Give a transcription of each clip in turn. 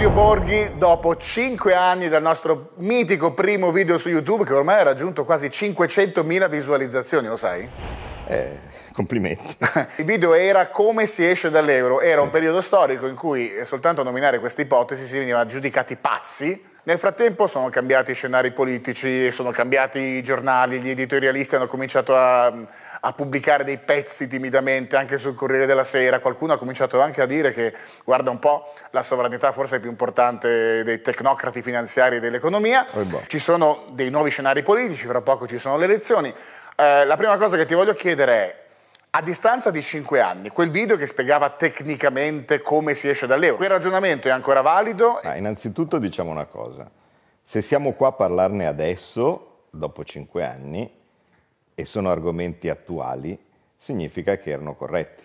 Claudio Borghi, dopo 5 anni dal nostro mitico primo video su YouTube, che ormai ha raggiunto quasi 500.000 visualizzazioni, lo sai? Eh, complimenti. Il video era come si esce dall'euro, era sì. un periodo storico in cui eh, soltanto a nominare questa ipotesi si veniva giudicati pazzi. Nel frattempo sono cambiati i scenari politici, sono cambiati i giornali, gli editorialisti hanno cominciato a a pubblicare dei pezzi timidamente anche sul Corriere della Sera, qualcuno ha cominciato anche a dire che, guarda un po', la sovranità forse è più importante dei tecnocrati finanziari e dell'economia, oh, ci sono dei nuovi scenari politici, fra poco ci sono le elezioni. Eh, la prima cosa che ti voglio chiedere è, a distanza di cinque anni, quel video che spiegava tecnicamente come si esce dall'euro, quel ragionamento è ancora valido? Ah, innanzitutto diciamo una cosa, se siamo qua a parlarne adesso, dopo cinque anni, e sono argomenti attuali, significa che erano corretti.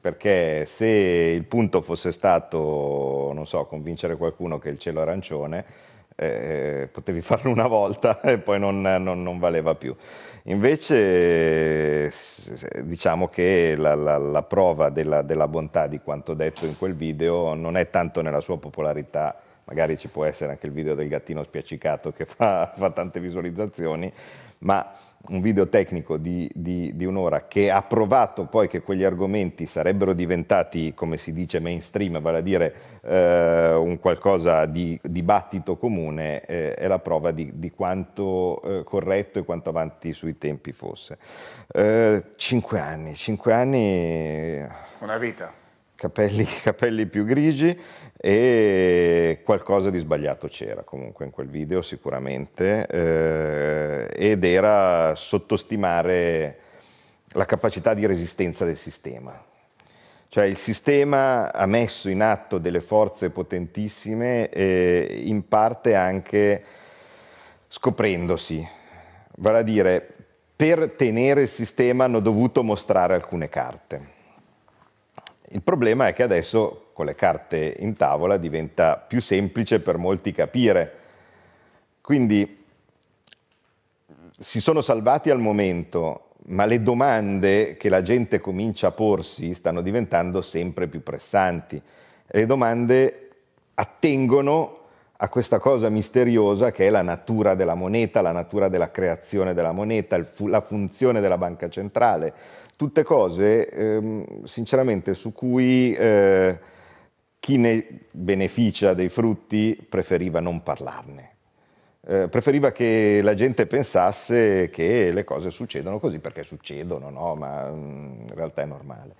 Perché se il punto fosse stato, non so, convincere qualcuno che il cielo è arancione, eh, eh potevi farlo una volta e poi non, non, non valeva più. Invece diciamo che la, la, la prova della, della, bontà di quanto detto in quel video non è tanto nella sua popolarità, magari ci può essere anche il video del gattino spiaccicato che fa, fa tante visualizzazioni, ma un video tecnico di, di, di un'ora che ha provato poi che quegli argomenti sarebbero diventati, come si dice, mainstream, vale a dire eh, un qualcosa di dibattito comune, eh, è la prova di, di quanto eh, corretto e quanto avanti sui tempi fosse. Eh, cinque anni, cinque anni... Una vita. Capelli, capelli più grigi, e qualcosa di sbagliato c'era comunque in quel video sicuramente eh, ed era sottostimare la capacità di resistenza del sistema. Cioè il sistema ha messo in atto delle forze potentissime e in parte anche scoprendosi. Vale a dire, per tenere il sistema hanno dovuto mostrare alcune carte il problema è che adesso con le carte in tavola diventa più semplice per molti capire. Quindi si sono salvati al momento, ma le domande che la gente comincia a porsi stanno diventando sempre più pressanti. Le domande attengono a questa cosa misteriosa che è la natura della moneta, la natura della creazione della moneta, fu- la funzione della banca centrale, tutte cose ehm, sinceramente su cui eh, chi ne beneficia dei frutti preferiva non parlarne. Eh, preferiva che la gente pensasse che le cose succedono così perché succedono, no? ma mm, in realtà è normale.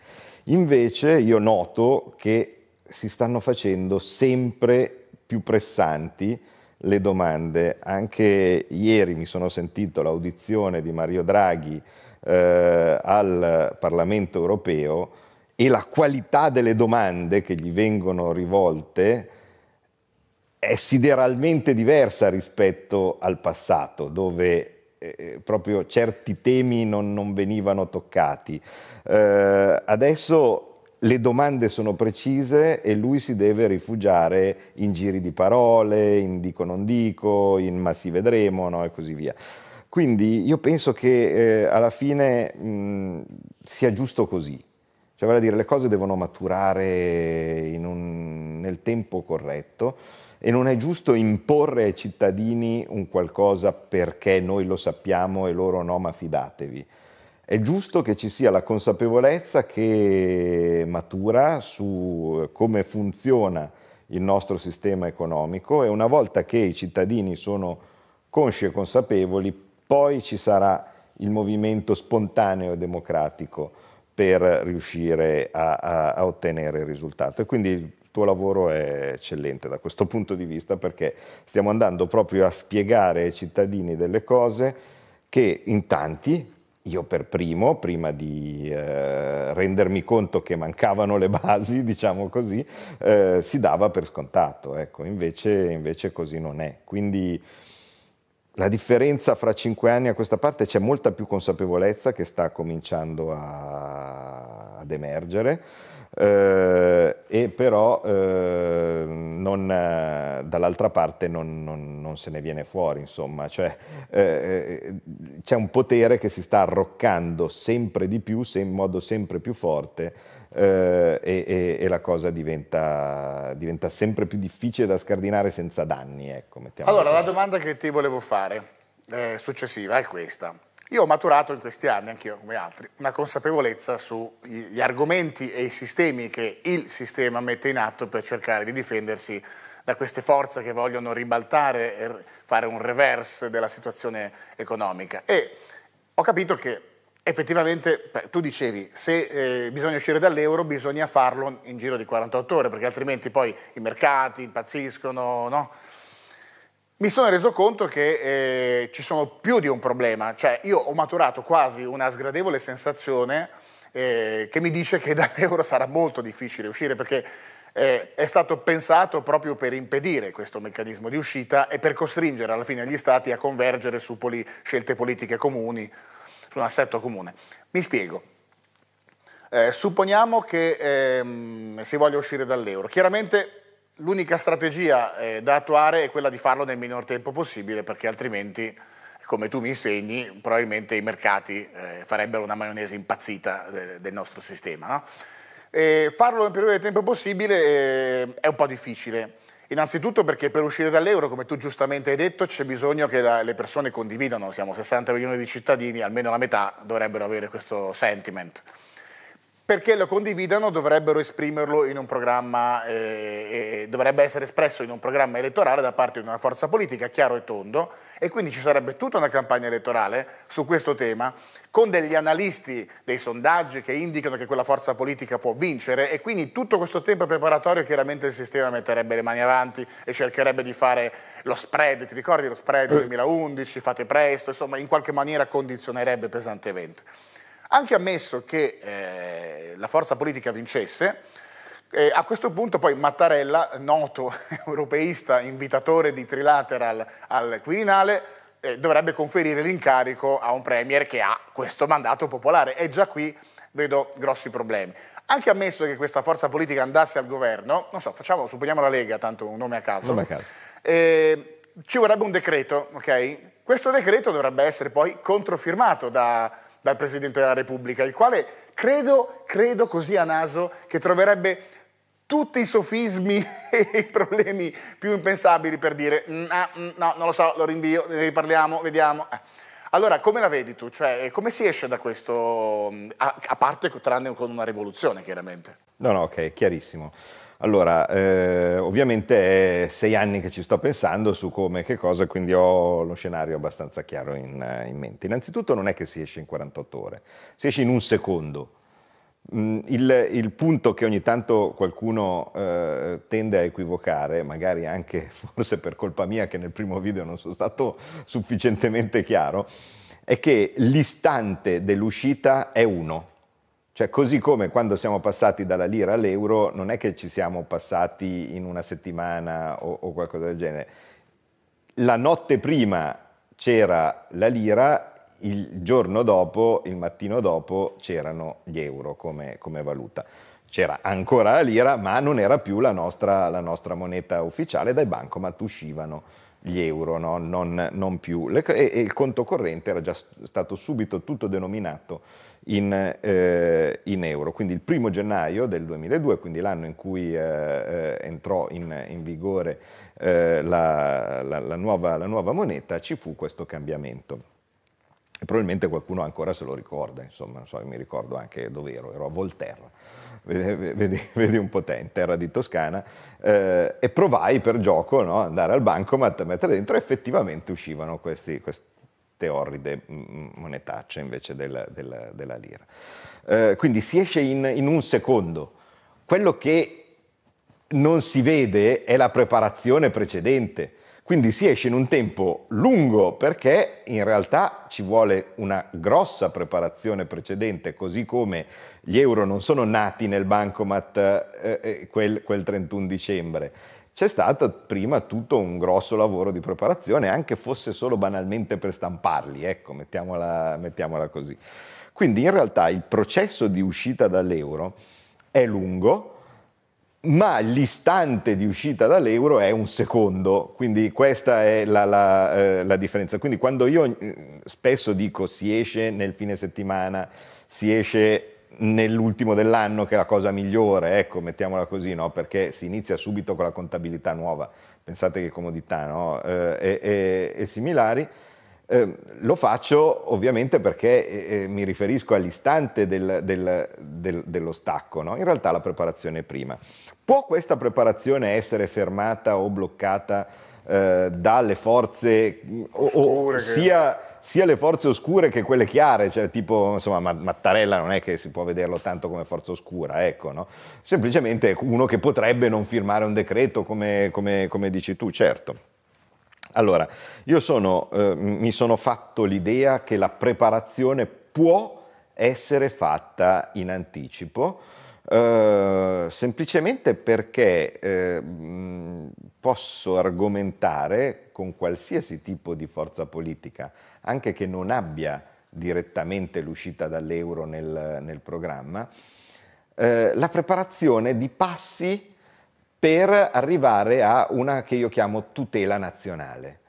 Invece io noto che si stanno facendo sempre più pressanti le domande. Anche ieri mi sono sentito l'audizione di Mario Draghi eh, al Parlamento europeo e la qualità delle domande che gli vengono rivolte è sideralmente diversa rispetto al passato, dove eh, proprio certi temi non, non venivano toccati. Eh, adesso le domande sono precise e lui si deve rifugiare in giri di parole, in dico non dico, in ma si vedremo no? e così via. Quindi io penso che eh, alla fine mh, sia giusto così. Cioè, vale a dire, le cose devono maturare un, nel tempo corretto e non è giusto imporre ai cittadini un qualcosa perché noi lo sappiamo e loro no, ma fidatevi. È giusto che ci sia la consapevolezza che matura su come funziona il nostro sistema economico e una volta che i cittadini sono consci e consapevoli poi ci sarà il movimento spontaneo e democratico per riuscire a, a, a ottenere il risultato. E quindi il tuo lavoro è eccellente da questo punto di vista perché stiamo andando proprio a spiegare ai cittadini delle cose che in tanti, io per primo, prima di eh, rendermi conto che mancavano le basi, diciamo così, eh, si dava per scontato. Ecco, invece, invece così non è. Quindi la differenza fra cinque anni a questa parte c'è molta più consapevolezza che sta cominciando a, ad emergere. Eh, e però eh, eh, dall'altra parte non, non, non, se ne viene fuori, insomma, cioè, eh, eh, c'è un potere che si sta arroccando sempre di più, in modo sempre più forte eh, e, e, la cosa diventa, diventa, sempre più difficile da scardinare senza danni. Ecco, allora, la domanda che ti volevo fare, eh, successiva, è questa. Io ho maturato in questi anni, anch'io come altri, una consapevolezza sugli argomenti e i sistemi che il sistema mette in atto per cercare di difendersi da queste forze che vogliono ribaltare e fare un reverse della situazione economica. E ho capito che effettivamente tu dicevi se eh, bisogna uscire dall'euro bisogna farlo in giro di 48 ore perché altrimenti poi i mercati impazziscono no? mi sono reso conto che eh, ci sono più di un problema cioè io ho maturato quasi una sgradevole sensazione eh, che mi dice che dall'euro sarà molto difficile uscire perché eh, è stato pensato proprio per impedire questo meccanismo di uscita e per costringere alla fine gli stati a convergere su poli scelte politiche comuni su un assetto comune. Mi spiego. Eh, supponiamo che ehm, si voglia uscire dall'euro. Chiaramente l'unica strategia eh, da attuare è quella di farlo nel minor tempo possibile, perché altrimenti, come tu mi insegni, probabilmente i mercati eh, farebbero una maionese impazzita de eh, del nostro sistema. No? farlo nel periodo di tempo possibile eh, è un po' difficile Innanzitutto perché per uscire dall'euro, come tu giustamente hai detto, c'è bisogno che la, le persone condividano, siamo 60 milioni di cittadini, almeno la metà dovrebbero avere questo sentiment perché lo condividano dovrebbero esprimerlo in un programma, eh, dovrebbe essere espresso in un programma elettorale da parte di una forza politica, chiaro e tondo, e quindi ci sarebbe tutta una campagna elettorale su questo tema, con degli analisti, dei sondaggi che indicano che quella forza politica può vincere e quindi tutto questo tempo preparatorio chiaramente il sistema metterebbe le mani avanti e cercherebbe di fare lo spread, ti ricordi lo spread 2011, eh. fate presto, insomma in qualche maniera condizionerebbe pesantemente. Anche ammesso che eh, la forza politica vincesse, eh, a questo punto poi Mattarella, noto europeista, invitatore di Trilateral al Quirinale, eh, dovrebbe conferire l'incarico a un Premier che ha questo mandato popolare e già qui vedo grossi problemi. Anche ammesso che questa forza politica andasse al governo, non so, facciamo, supponiamo la Lega, tanto un nome a caso, nome a caso. Eh, ci vorrebbe un decreto, ok? Questo decreto dovrebbe essere poi controfirmato da dal Presidente della Repubblica, il quale credo, credo così a naso, che troverebbe tutti i sofismi e i problemi più impensabili per dire mm, ah, mm, no, non lo so, lo rinvio, ne riparliamo, vediamo. Eh. Allora, come la vedi tu? Cioè, eh, come si esce da questo, mm, a, a parte tranne con una rivoluzione, chiaramente? No, no, ok, chiarissimo. Allora, eh, ovviamente è sei anni che ci sto pensando su come e che cosa, quindi ho lo scenario abbastanza chiaro in, eh, in, mente. Innanzitutto non è che si esce in 48 ore, si esce in un secondo. Mm, il, il punto che ogni tanto qualcuno eh, tende a equivocare, magari anche forse per colpa mia che nel primo video non sono stato sufficientemente chiaro, è che l'istante dell'uscita è uno cioè, così come quando siamo passati dalla lira all'euro, non è che ci siamo passati in una settimana o, o qualcosa del genere. La notte prima c'era la lira, il giorno dopo, il mattino dopo, c'erano gli euro come, come valuta. C'era ancora la lira, ma non era più la nostra, la nostra moneta ufficiale, dai bancomat uscivano gli euro, no? non, non, più. Le, e, e, il conto corrente era già stato subito tutto denominato in, eh, in, euro. Quindi il primo gennaio del 2002, quindi l'anno in cui eh, eh, entrò in, in vigore eh, la, la, la, nuova, la nuova moneta, ci fu questo cambiamento probabilmente qualcuno ancora se lo ricorda, insomma, so, mi ricordo anche dove ero, ero a Volterra, vedi, vedi, vedi un po' te, in terra di Toscana, eh, e provai per gioco no, andare al bancomat, a mettere dentro, e effettivamente uscivano questi, queste orride mm, mm, monetacce invece della, della, della lira. Eh, quindi si esce in, in un secondo. Quello che non si vede è la preparazione precedente quindi si esce in un tempo lungo perché in realtà ci vuole una grossa preparazione precedente, così come gli euro non sono nati nel bancomat eh, eh quel, quel 31 dicembre c'è stato prima tutto un grosso lavoro di preparazione, anche fosse solo banalmente per stamparli, ecco, mettiamola, mettiamola così. Quindi in realtà il processo di uscita dall'euro è lungo, ma l'istante di uscita dall'euro è un secondo, quindi questa è la, la, eh, la, differenza. Quindi quando io mm, spesso dico si esce nel fine settimana, si esce nell'ultimo dell'anno che è la cosa migliore, ecco, mettiamola così, no? perché si inizia subito con la contabilità nuova, pensate che comodità, no? eh, e, e, e similari. Ehm, lo faccio ovviamente perché eh, eh, mi riferisco all'istante del, del, del, dello stacco, no? in realtà la preparazione è prima. Può questa preparazione essere fermata o bloccata eh, dalle forze oscure, o, sia, che... sia, le forze oscure che quelle chiare, cioè tipo insomma, Mattarella non è che si può vederlo tanto come forza oscura, ecco, no? semplicemente uno che potrebbe non firmare un decreto come, come, come dici tu, certo. Allora, io sono, eh, mi sono fatto l'idea che la preparazione può essere fatta in anticipo, eh, semplicemente perché eh, posso argomentare con qualsiasi tipo di forza politica, anche che non abbia direttamente l'uscita dall'euro nel, nel programma, eh, la preparazione di passi per arrivare a una che io chiamo tutela nazionale.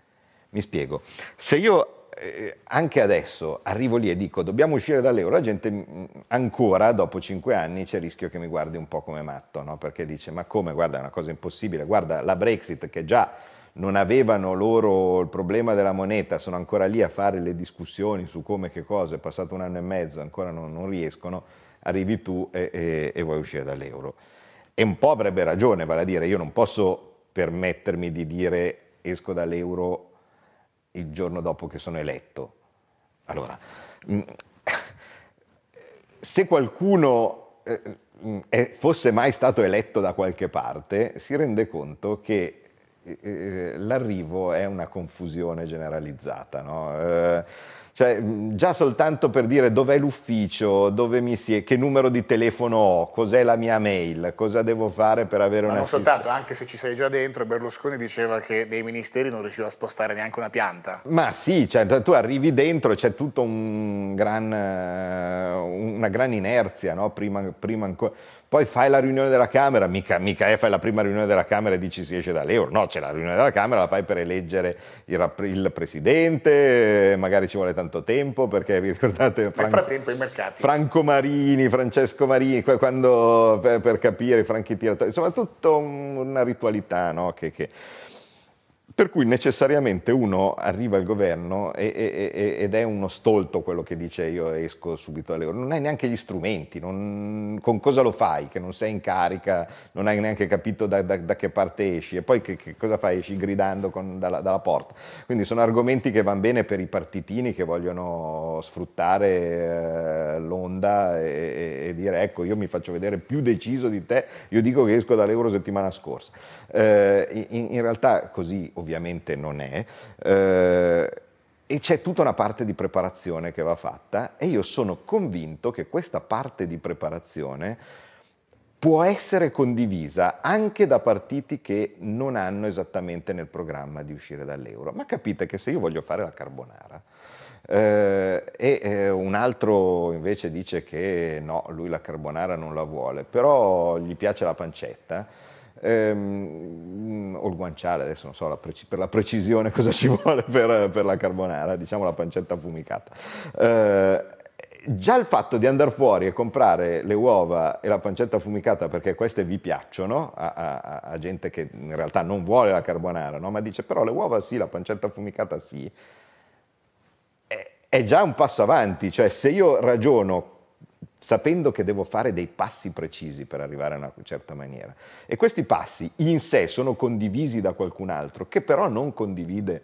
Mi spiego. Se io eh, anche adesso arrivo lì e dico dobbiamo uscire dall'euro, la gente mm, ancora dopo cinque anni c'è il rischio che mi guardi un po' come matto, no? perché dice ma come, guarda è una cosa impossibile, guarda la Brexit che già non avevano loro il problema della moneta, sono ancora lì a fare le discussioni su come che cosa, è passato un anno e mezzo, ancora non, non riescono, arrivi tu e, e, e vuoi uscire dall'euro e un po' avrebbe ragione, vale a dire io non posso permettermi di dire esco dall'euro il giorno dopo che sono eletto. Allora, mm, se qualcuno eh, mm, fosse mai stato eletto da qualche parte, si rende conto che eh, eh, l'arrivo è una confusione generalizzata. No? Cioè, già soltanto per dire dov'è l'ufficio, dove mi si è, che numero di telefono ho, cos'è la mia mail, cosa devo fare per avere una... Non soltanto, anche se ci sei già dentro, Berlusconi diceva che dei ministeri non riusciva a spostare neanche una pianta. Ma sì, cioè, tu arrivi dentro e c'è tutta un gran, eh, una gran inerzia, no? prima, prima ancora poi fai la riunione della Camera, mica, mica è fai la prima riunione della Camera e dici si esce dall'euro, no, c'è la riunione della Camera, la fai per eleggere il, il Presidente, magari ci vuole tanto tanto tempo, perché vi ricordate Franco, Franco Marini, Francesco Marini, quando, per, per capire, Franchi Tiratori, insomma tutta una ritualità no? che, che per cui necessariamente uno arriva al governo e, e, e, ed è uno stolto quello che dice io esco subito dalle ore, non hai neanche gli strumenti, non, con cosa lo fai, che non sei in carica, non hai neanche capito da, da, da che parte esci e poi che, che cosa fai, esci gridando con, dalla, dalla, porta. Quindi sono argomenti che vanno bene per i partitini che vogliono sfruttare eh, l'onda e, e, dire ecco io mi faccio vedere più deciso di te, io dico che esco dall'euro settimana scorsa. Eh, in, in realtà così ovviamente ovviamente non è, eh, e c'è tutta una parte di preparazione che va fatta e io sono convinto che questa parte di preparazione può essere condivisa anche da partiti che non hanno esattamente nel programma di uscire dall'euro. Ma capite che se io voglio fare la carbonara, eh, e eh, un altro invece dice che no, lui la carbonara non la vuole, però gli piace la pancetta ehm, mm, o il guanciale, adesso non so la preci- per la precisione cosa ci vuole per, per, la carbonara, diciamo la pancetta affumicata. Eh, già il fatto di andare fuori e comprare le uova e la pancetta affumicata perché queste vi piacciono, a, a, a gente che in realtà non vuole la carbonara, no? ma dice però le uova sì, la pancetta affumicata sì, è, è già un passo avanti, cioè se io ragiono sapendo che devo fare dei passi precisi per arrivare a una certa maniera. E questi passi in sé sono condivisi da qualcun altro che però non condivide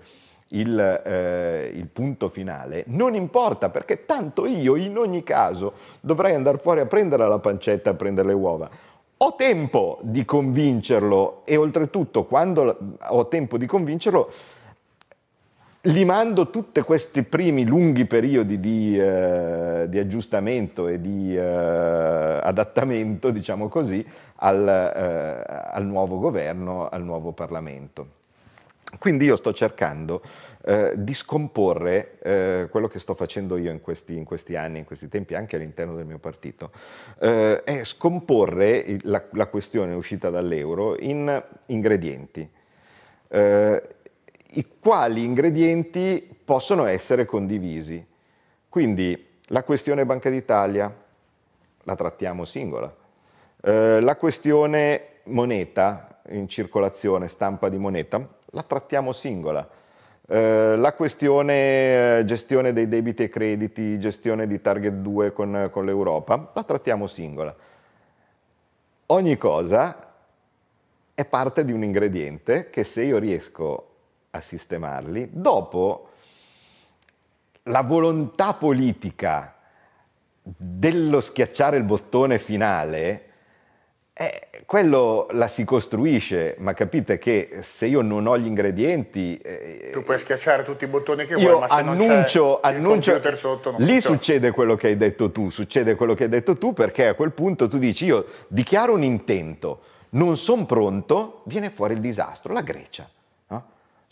il, eh, il, punto finale, non importa perché tanto io in ogni caso dovrei andare fuori a prendere la pancetta, a prendere le uova. Ho tempo di convincerlo e oltretutto quando ho tempo di convincerlo limando tutti questi primi lunghi periodi di, eh, di aggiustamento e di eh, adattamento, diciamo così, al, eh, al, nuovo governo, al nuovo Parlamento. Quindi io sto cercando eh, di scomporre eh, quello che sto facendo io in questi, in questi, anni, in questi tempi, anche all'interno del mio partito, eh, è scomporre la, la questione uscita dall'euro in ingredienti. Uh, i quali ingredienti possono essere condivisi. Quindi la questione Banca d'Italia la trattiamo singola, eh, la questione moneta in circolazione, stampa di moneta, la trattiamo singola. Eh, la questione eh, gestione dei debiti e crediti, gestione di target 2 con, con l'Europa, la trattiamo singola. Ogni cosa è parte di un ingrediente che se io riesco a sistemarli. Dopo la volontà politica dello schiacciare il bottone finale, eh, quello la si costruisce, ma capite che se io non ho gli ingredienti... Eh, tu puoi schiacciare tutti i bottoni che vuoi, ma se non c'è annuncio, il computer sotto non Lì funziona. succede quello che hai detto tu, succede quello che hai detto tu, perché a quel punto tu dici io dichiaro un intento, non sono pronto, viene fuori il disastro, la Grecia.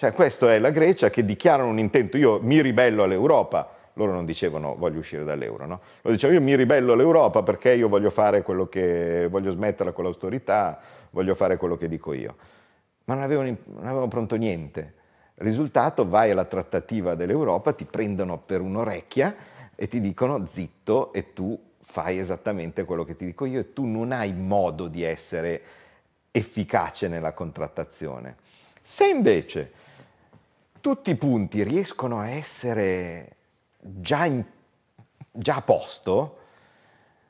Cioè, questa è la Grecia che dichiarano un intento, io mi ribello all'Europa, loro non dicevano voglio uscire dall'euro, no? Loro dicevano io mi ribello all'Europa perché io voglio fare quello che, voglio smetterla con l'austerità, voglio fare quello che dico io. Ma non avevano, non avevano pronto niente. Risultato, vai alla trattativa dell'Europa, ti prendono per un'orecchia e ti dicono zitto e tu fai esattamente quello che ti dico io e tu non hai modo di essere efficace nella contrattazione. Se invece tutti i punti riescono a essere già, in, già a posto,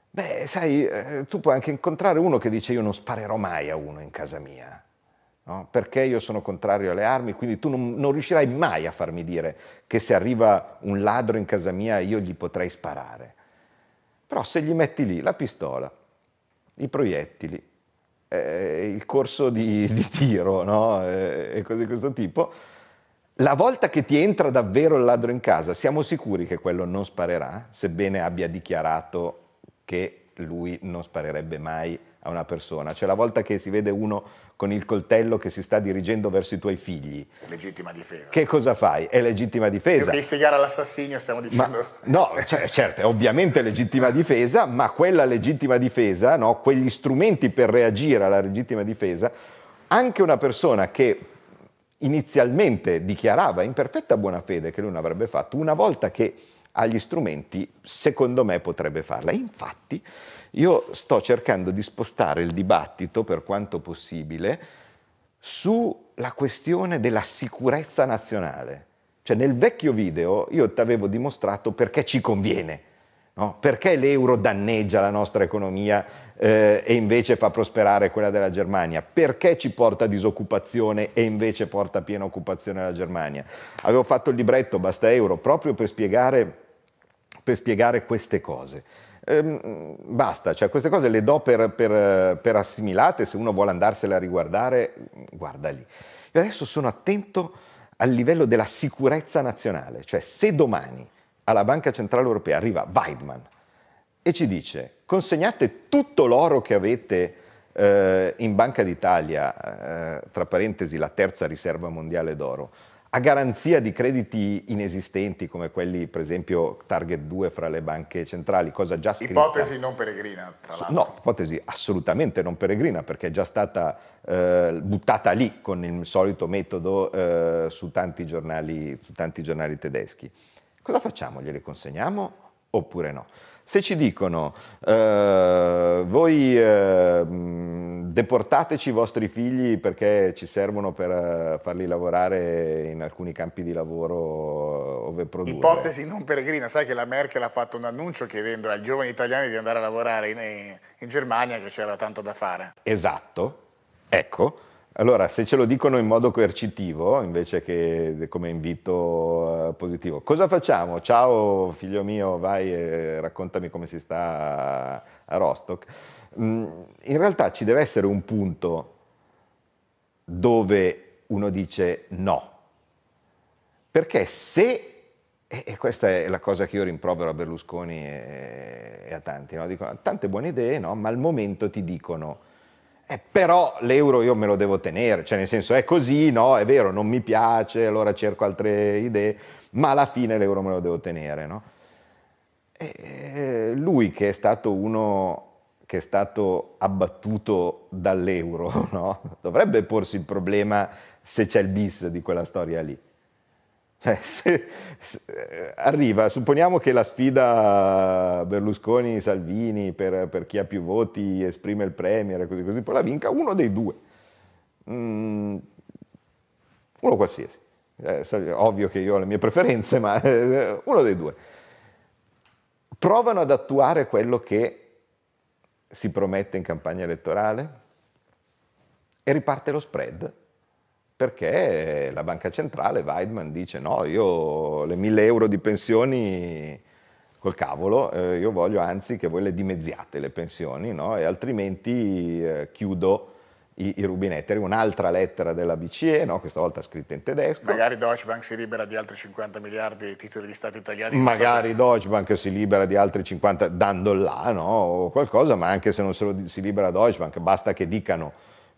beh, sai, eh, tu puoi anche incontrare uno che dice io non sparerò mai a uno in casa mia. No? perché io sono contrario alle armi, quindi tu non, non, riuscirai mai a farmi dire che se arriva un ladro in casa mia io gli potrei sparare. Però se gli metti lì la pistola, i proiettili, eh, il corso di, di tiro no? eh, e cose di questo tipo, la volta che ti entra davvero il ladro in casa, siamo sicuri che quello non sparerà, sebbene abbia dichiarato che lui non sparerebbe mai a una persona. Cioè la volta che si vede uno con il coltello che si sta dirigendo verso i tuoi figli. Legittima difesa. Che cosa fai? È legittima difesa. Devi istigare all'assassinio, stiamo dicendo. Ma, no, cioè, certo, è ovviamente legittima difesa, ma quella legittima difesa, no, quegli strumenti per reagire alla legittima difesa, anche una persona che inizialmente dichiarava in perfetta buona fede che lui non avrebbe fatto, una volta che ha gli strumenti, secondo me potrebbe farla. infatti io sto cercando di spostare il dibattito per quanto possibile sulla questione della sicurezza nazionale. Cioè nel vecchio video io ti avevo dimostrato perché ci conviene No? Perché l'euro danneggia la nostra economia eh, e invece fa prosperare quella della Germania? Perché ci porta disoccupazione e invece porta piena occupazione alla Germania? Avevo fatto il libretto Basta Euro proprio per spiegare, per spiegare queste cose. Ehm, basta, cioè, queste cose le do per, per, per assimilate, se uno vuole andarsele a riguardare, guarda lì. Io adesso sono attento al livello della sicurezza nazionale, cioè se domani alla Banca Centrale Europea arriva Weidmann e ci dice consegnate tutto l'oro che avete eh, in Banca d'Italia, eh, tra parentesi la terza riserva mondiale d'oro, a garanzia di crediti inesistenti come quelli, per esempio, Target 2 fra le banche centrali, cosa già scritta. Ipotesi non peregrina, tra l'altro. No, ipotesi assolutamente non peregrina, perché è già stata eh, buttata lì con il solito metodo eh, su, tanti giornali, su tanti giornali tedeschi cosa facciamo? Gliele consegniamo oppure no? Se ci dicono eh, voi eh, deportateci i vostri figli perché ci servono per eh, farli lavorare in alcuni campi di lavoro ove produrre. Ipotesi non peregrina, sai che la Merkel ha fatto un annuncio chiedendo ai giovani italiani di andare a lavorare in, in Germania che c'era tanto da fare. Esatto, ecco. Allora, se ce lo dicono in modo coercitivo, invece che come invito eh, positivo, cosa facciamo? Ciao figlio mio, vai e raccontami come si sta a Rostock. Mm, in realtà ci deve essere un punto dove uno dice no. Perché se, e questa è la cosa che io rimprovero a Berlusconi e a tanti, no? dicono tante buone idee, no? ma al momento ti dicono eh, però l'euro io me lo devo tenere, cioè nel senso è così, no? È vero, non mi piace, allora cerco altre idee, ma alla fine l'euro me lo devo tenere, no? E eh, lui che è stato uno che è stato abbattuto dall'euro, no? Dovrebbe porsi il problema se c'è il bis di quella storia lì. Cioè, se, se, arriva, supponiamo che la sfida Berlusconi-Salvini per, per, chi ha più voti esprime il Premier e così così, poi la vinca uno dei due, mm, uno qualsiasi. Eh, ovvio che io ho le mie preferenze, ma eh, uno dei due. Provano ad attuare quello che si promette in campagna elettorale e riparte lo spread perché la banca centrale, Weidman, dice no, io le 1000 euro di pensioni col cavolo, eh, io voglio anzi che voi le dimezziate le pensioni, no? e altrimenti eh, chiudo i, i, rubinetti. Arriva un'altra lettera della BCE, no? questa volta scritta in tedesco. Magari Deutsche Bank si libera di altri 50 miliardi di titoli di Stato italiani. Magari so Deutsche Bank si libera di altri 50 dando là no? o qualcosa, ma anche se non se lo, si libera Deutsche Bank, basta che dicano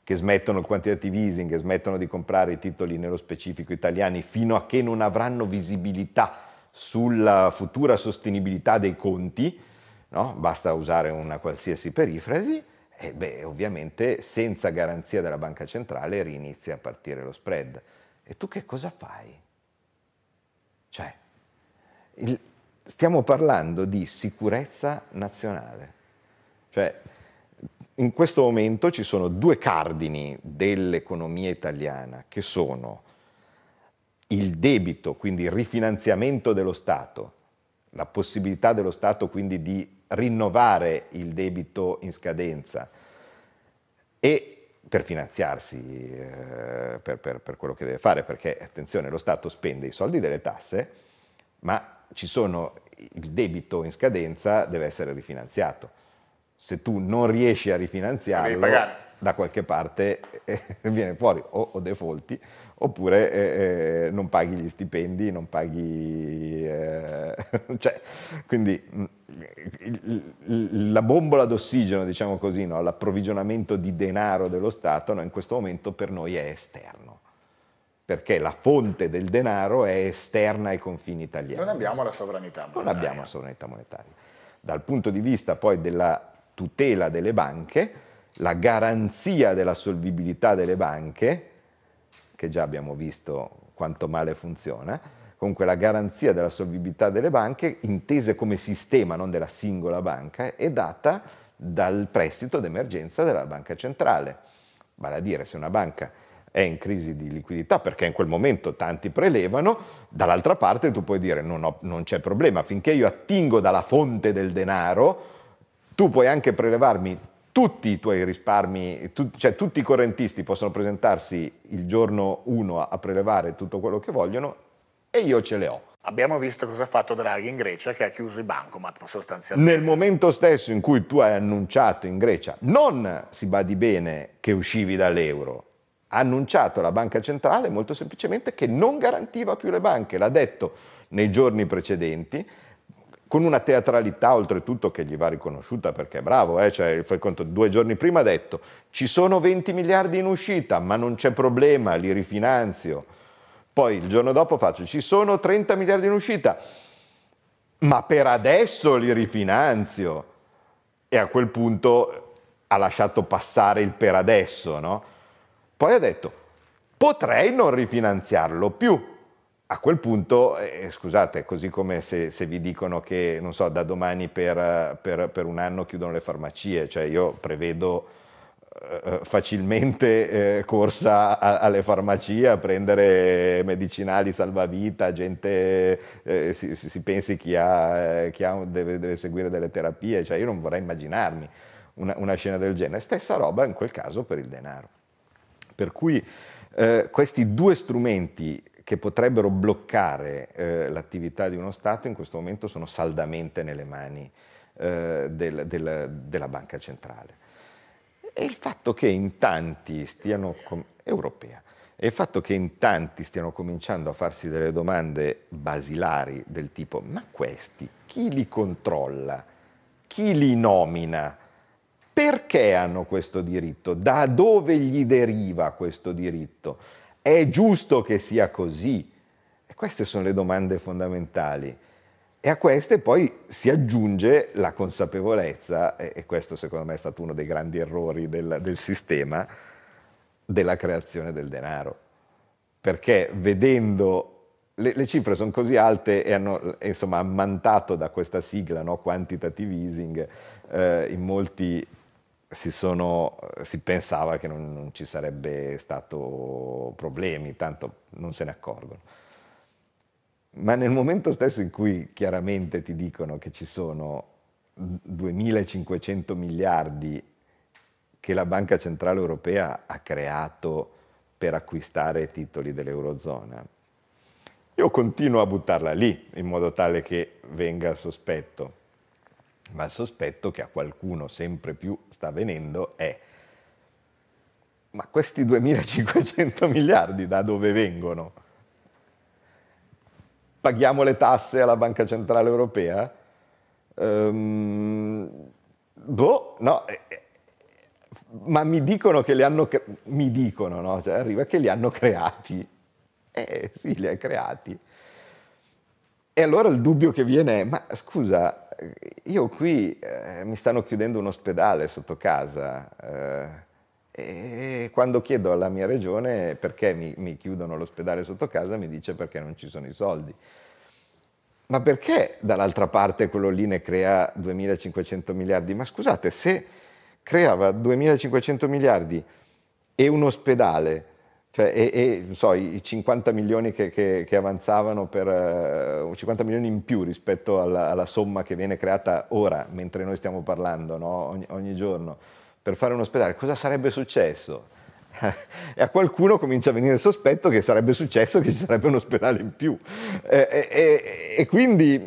che smettono il quantitative easing, che smettono di comprare i titoli nello specifico italiani fino a che non avranno visibilità sulla futura sostenibilità dei conti, no? basta usare una qualsiasi perifrasi, e beh, ovviamente senza garanzia della banca centrale rinizia a partire lo spread. E tu che cosa fai? Cioè, il, stiamo parlando di sicurezza nazionale. Cioè, in questo momento ci sono due cardini dell'economia italiana che sono il debito, quindi il rifinanziamento dello Stato, la possibilità dello Stato quindi di rinnovare il debito in scadenza e per finanziarsi eh, per, per, per quello che deve fare, perché attenzione, lo Stato spende i soldi delle tasse, ma ci sono il debito in scadenza deve essere rifinanziato se tu non riesci a rifinanziarlo da qualche parte eh, viene fuori o, o defaulti oppure eh, eh, non paghi gli stipendi, non paghi... Eh, cioè, quindi mh, mm, il, la bombola d'ossigeno, diciamo così, no, l'approvvigionamento di denaro dello Stato no, in questo momento per noi è esterno, perché la fonte del denaro è esterna ai confini italiani. Non abbiamo la sovranità monetaria. Non abbiamo la sovranità monetaria. Dal punto di vista poi della tutela delle banche, la garanzia della solvibilità delle banche, che già abbiamo visto quanto male funziona, comunque la garanzia della solvibilità delle banche, intese come sistema, non della singola banca, è data dal prestito d'emergenza della banca centrale. Vale a dire, se una banca è in crisi di liquidità perché in quel momento tanti prelevano, dall'altra parte tu puoi dire non, ho, non c'è problema, finché io attingo dalla fonte del denaro, tu puoi anche prelevarmi tutti i tuoi risparmi, tu, cioè tutti i correntisti possono presentarsi il giorno 1 a prelevare tutto quello che vogliono e io ce le ho. Abbiamo visto cosa ha fatto Draghi in Grecia che ha chiuso i bancomat sostanzialmente. Nel momento stesso in cui tu hai annunciato in Grecia, non si badi bene che uscivi dall'euro, ha annunciato la banca centrale molto semplicemente che non garantiva più le banche, l'ha detto nei giorni precedenti con una teatralità oltretutto che gli va riconosciuta perché è bravo, eh? cioè, fai conto, due giorni prima ha detto ci sono 20 miliardi in uscita, ma non c'è problema, li rifinanzio. Poi il giorno dopo faccio ci sono 30 miliardi in uscita, ma per adesso li rifinanzio. E a quel punto ha lasciato passare il per adesso, no? Poi ha detto potrei non rifinanziarlo più a quel punto, eh, eh, scusate, così come se, se, vi dicono che, non so, da domani per, per, per un anno chiudono le farmacie, cioè io prevedo eh, eh facilmente eh, corsa a, alle farmacie a prendere medicinali salvavita, gente, eh, si, si, pensi chi, ha, chi ha, deve, deve, seguire delle terapie, cioè io non vorrei immaginarmi una, una scena del genere. Stessa roba in quel caso per il denaro. Per cui eh, questi due strumenti che potrebbero bloccare eh, l'attività di uno Stato in questo momento sono saldamente nelle mani eh, del, del, della banca centrale. E il fatto che in tanti stiano... europea. E il fatto che in tanti stiano cominciando a farsi delle domande basilari del tipo ma questi chi li controlla? Chi li nomina? Perché hanno questo diritto? Da dove gli deriva questo diritto? È giusto che sia così? E queste sono le domande fondamentali. E a queste poi si aggiunge la consapevolezza, e questo secondo me è stato uno dei grandi errori del, del sistema, della creazione del denaro. Perché vedendo le, le, cifre sono così alte e hanno insomma ammantato da questa sigla no, quantitative easing eh, in molti si, sono, si pensava che non, non, ci sarebbe stato problemi, tanto non se ne accorgono. Ma nel momento stesso in cui chiaramente ti dicono che ci sono 2.500 miliardi che la Banca Centrale Europea ha creato per acquistare titoli dell'Eurozona, io continuo a buttarla lì in modo tale che venga il sospetto ma il sospetto che a qualcuno sempre più sta avvenendo è ma questi 2.500 miliardi da dove vengono? Paghiamo le tasse alla Banca Centrale Europea? Ehm, boh, no, eh, eh, ma mi dicono che li hanno, mi dicono, no? Cioè arriva che li hanno creati. Eh sì, li hai creati. E allora il dubbio che viene è, ma scusa, io qui eh, mi stanno chiudendo un ospedale sotto casa eh, e quando chiedo alla mia regione perché mi, mi chiudono l'ospedale sotto casa mi dice perché non ci sono i soldi. Ma perché dall'altra parte quello lì ne crea 2.500 miliardi? Ma scusate, se creava 2.500 miliardi e un ospedale cioè, e, e so, i 50 milioni che, che, che avanzavano per uh, eh, 50 milioni in più rispetto alla, alla, somma che viene creata ora, mentre noi stiamo parlando, no? ogni, ogni giorno, per fare un ospedale, cosa sarebbe successo? e a qualcuno comincia a venire il sospetto che sarebbe successo che ci sarebbe un ospedale in più. Eh, e, e, e quindi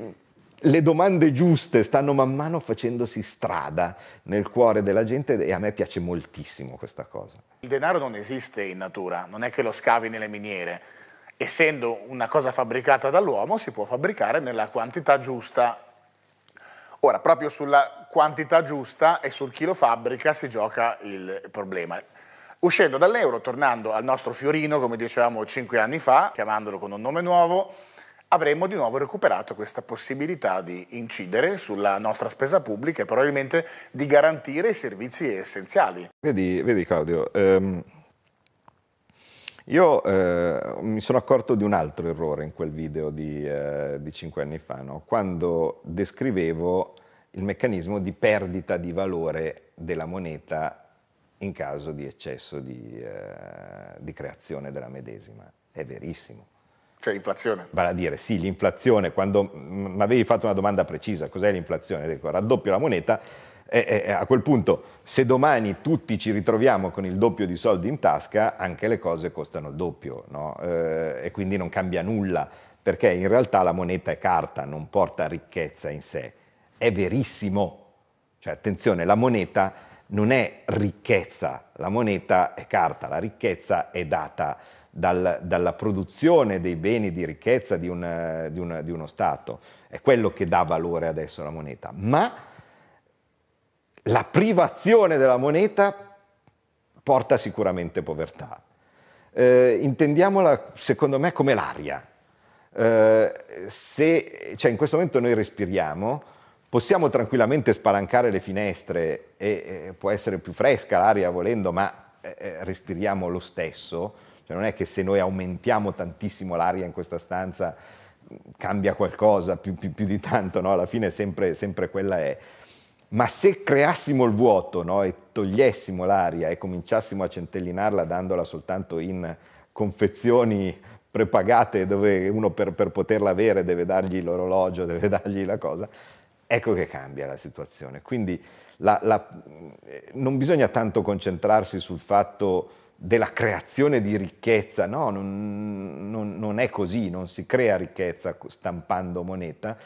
le domande giuste stanno man mano facendosi strada nel cuore della gente e a me piace moltissimo questa cosa. Il denaro non esiste in natura, non è che lo scavi nelle miniere. Essendo una cosa fabbricata dall'uomo, si può fabbricare nella quantità giusta. Ora, proprio sulla quantità giusta e sul chi lo fabbrica si gioca il problema. Uscendo dall'euro, tornando al nostro fiorino, come dicevamo cinque anni fa, chiamandolo con un nome nuovo, avremmo di nuovo recuperato questa possibilità di incidere sulla nostra spesa pubblica e probabilmente di garantire i servizi essenziali. Vedi, vedi Claudio, ehm, io eh, mi sono accorto di un altro errore in quel video di, eh, di 5 anni fa, no? quando descrivevo il meccanismo di perdita di valore della moneta in caso di eccesso di, eh, di creazione della medesima. È verissimo cioè inflazione. Vale a dire, sì, l'inflazione, quando mi avevi fatto una domanda precisa, cos'è l'inflazione? Dico, raddoppio la moneta, e, e, a quel punto, se domani tutti ci ritroviamo con il doppio di soldi in tasca, anche le cose costano il doppio, no? Eh, e quindi non cambia nulla, perché in realtà la moneta è carta, non porta ricchezza in sé. È verissimo. Cioè, attenzione, la moneta non è ricchezza, la moneta è carta, la ricchezza è data dal, dalla produzione dei beni di ricchezza di, una, eh, di, una, di uno Stato. È quello che dà valore adesso alla moneta. Ma la privazione della moneta porta sicuramente povertà. Eh, intendiamola, secondo me, come l'aria. Eh, se, cioè in questo momento noi respiriamo, possiamo tranquillamente spalancare le finestre e, e può essere più fresca l'aria volendo, ma eh, eh respiriamo lo stesso. Cioè non è che se noi aumentiamo tantissimo l'aria in questa stanza mm, cambia qualcosa più, più, più di tanto, no? alla fine sempre, sempre quella è. Ma se creassimo il vuoto no? e togliessimo l'aria e cominciassimo a centellinarla dandola soltanto in confezioni prepagate dove uno per, per poterla avere deve dargli l'orologio, deve dargli la cosa, ecco che cambia la situazione. Quindi la, la, mm, eh, non bisogna tanto concentrarsi sul fatto della creazione di ricchezza, no, non, non, non è così, non si crea ricchezza stampando moneta,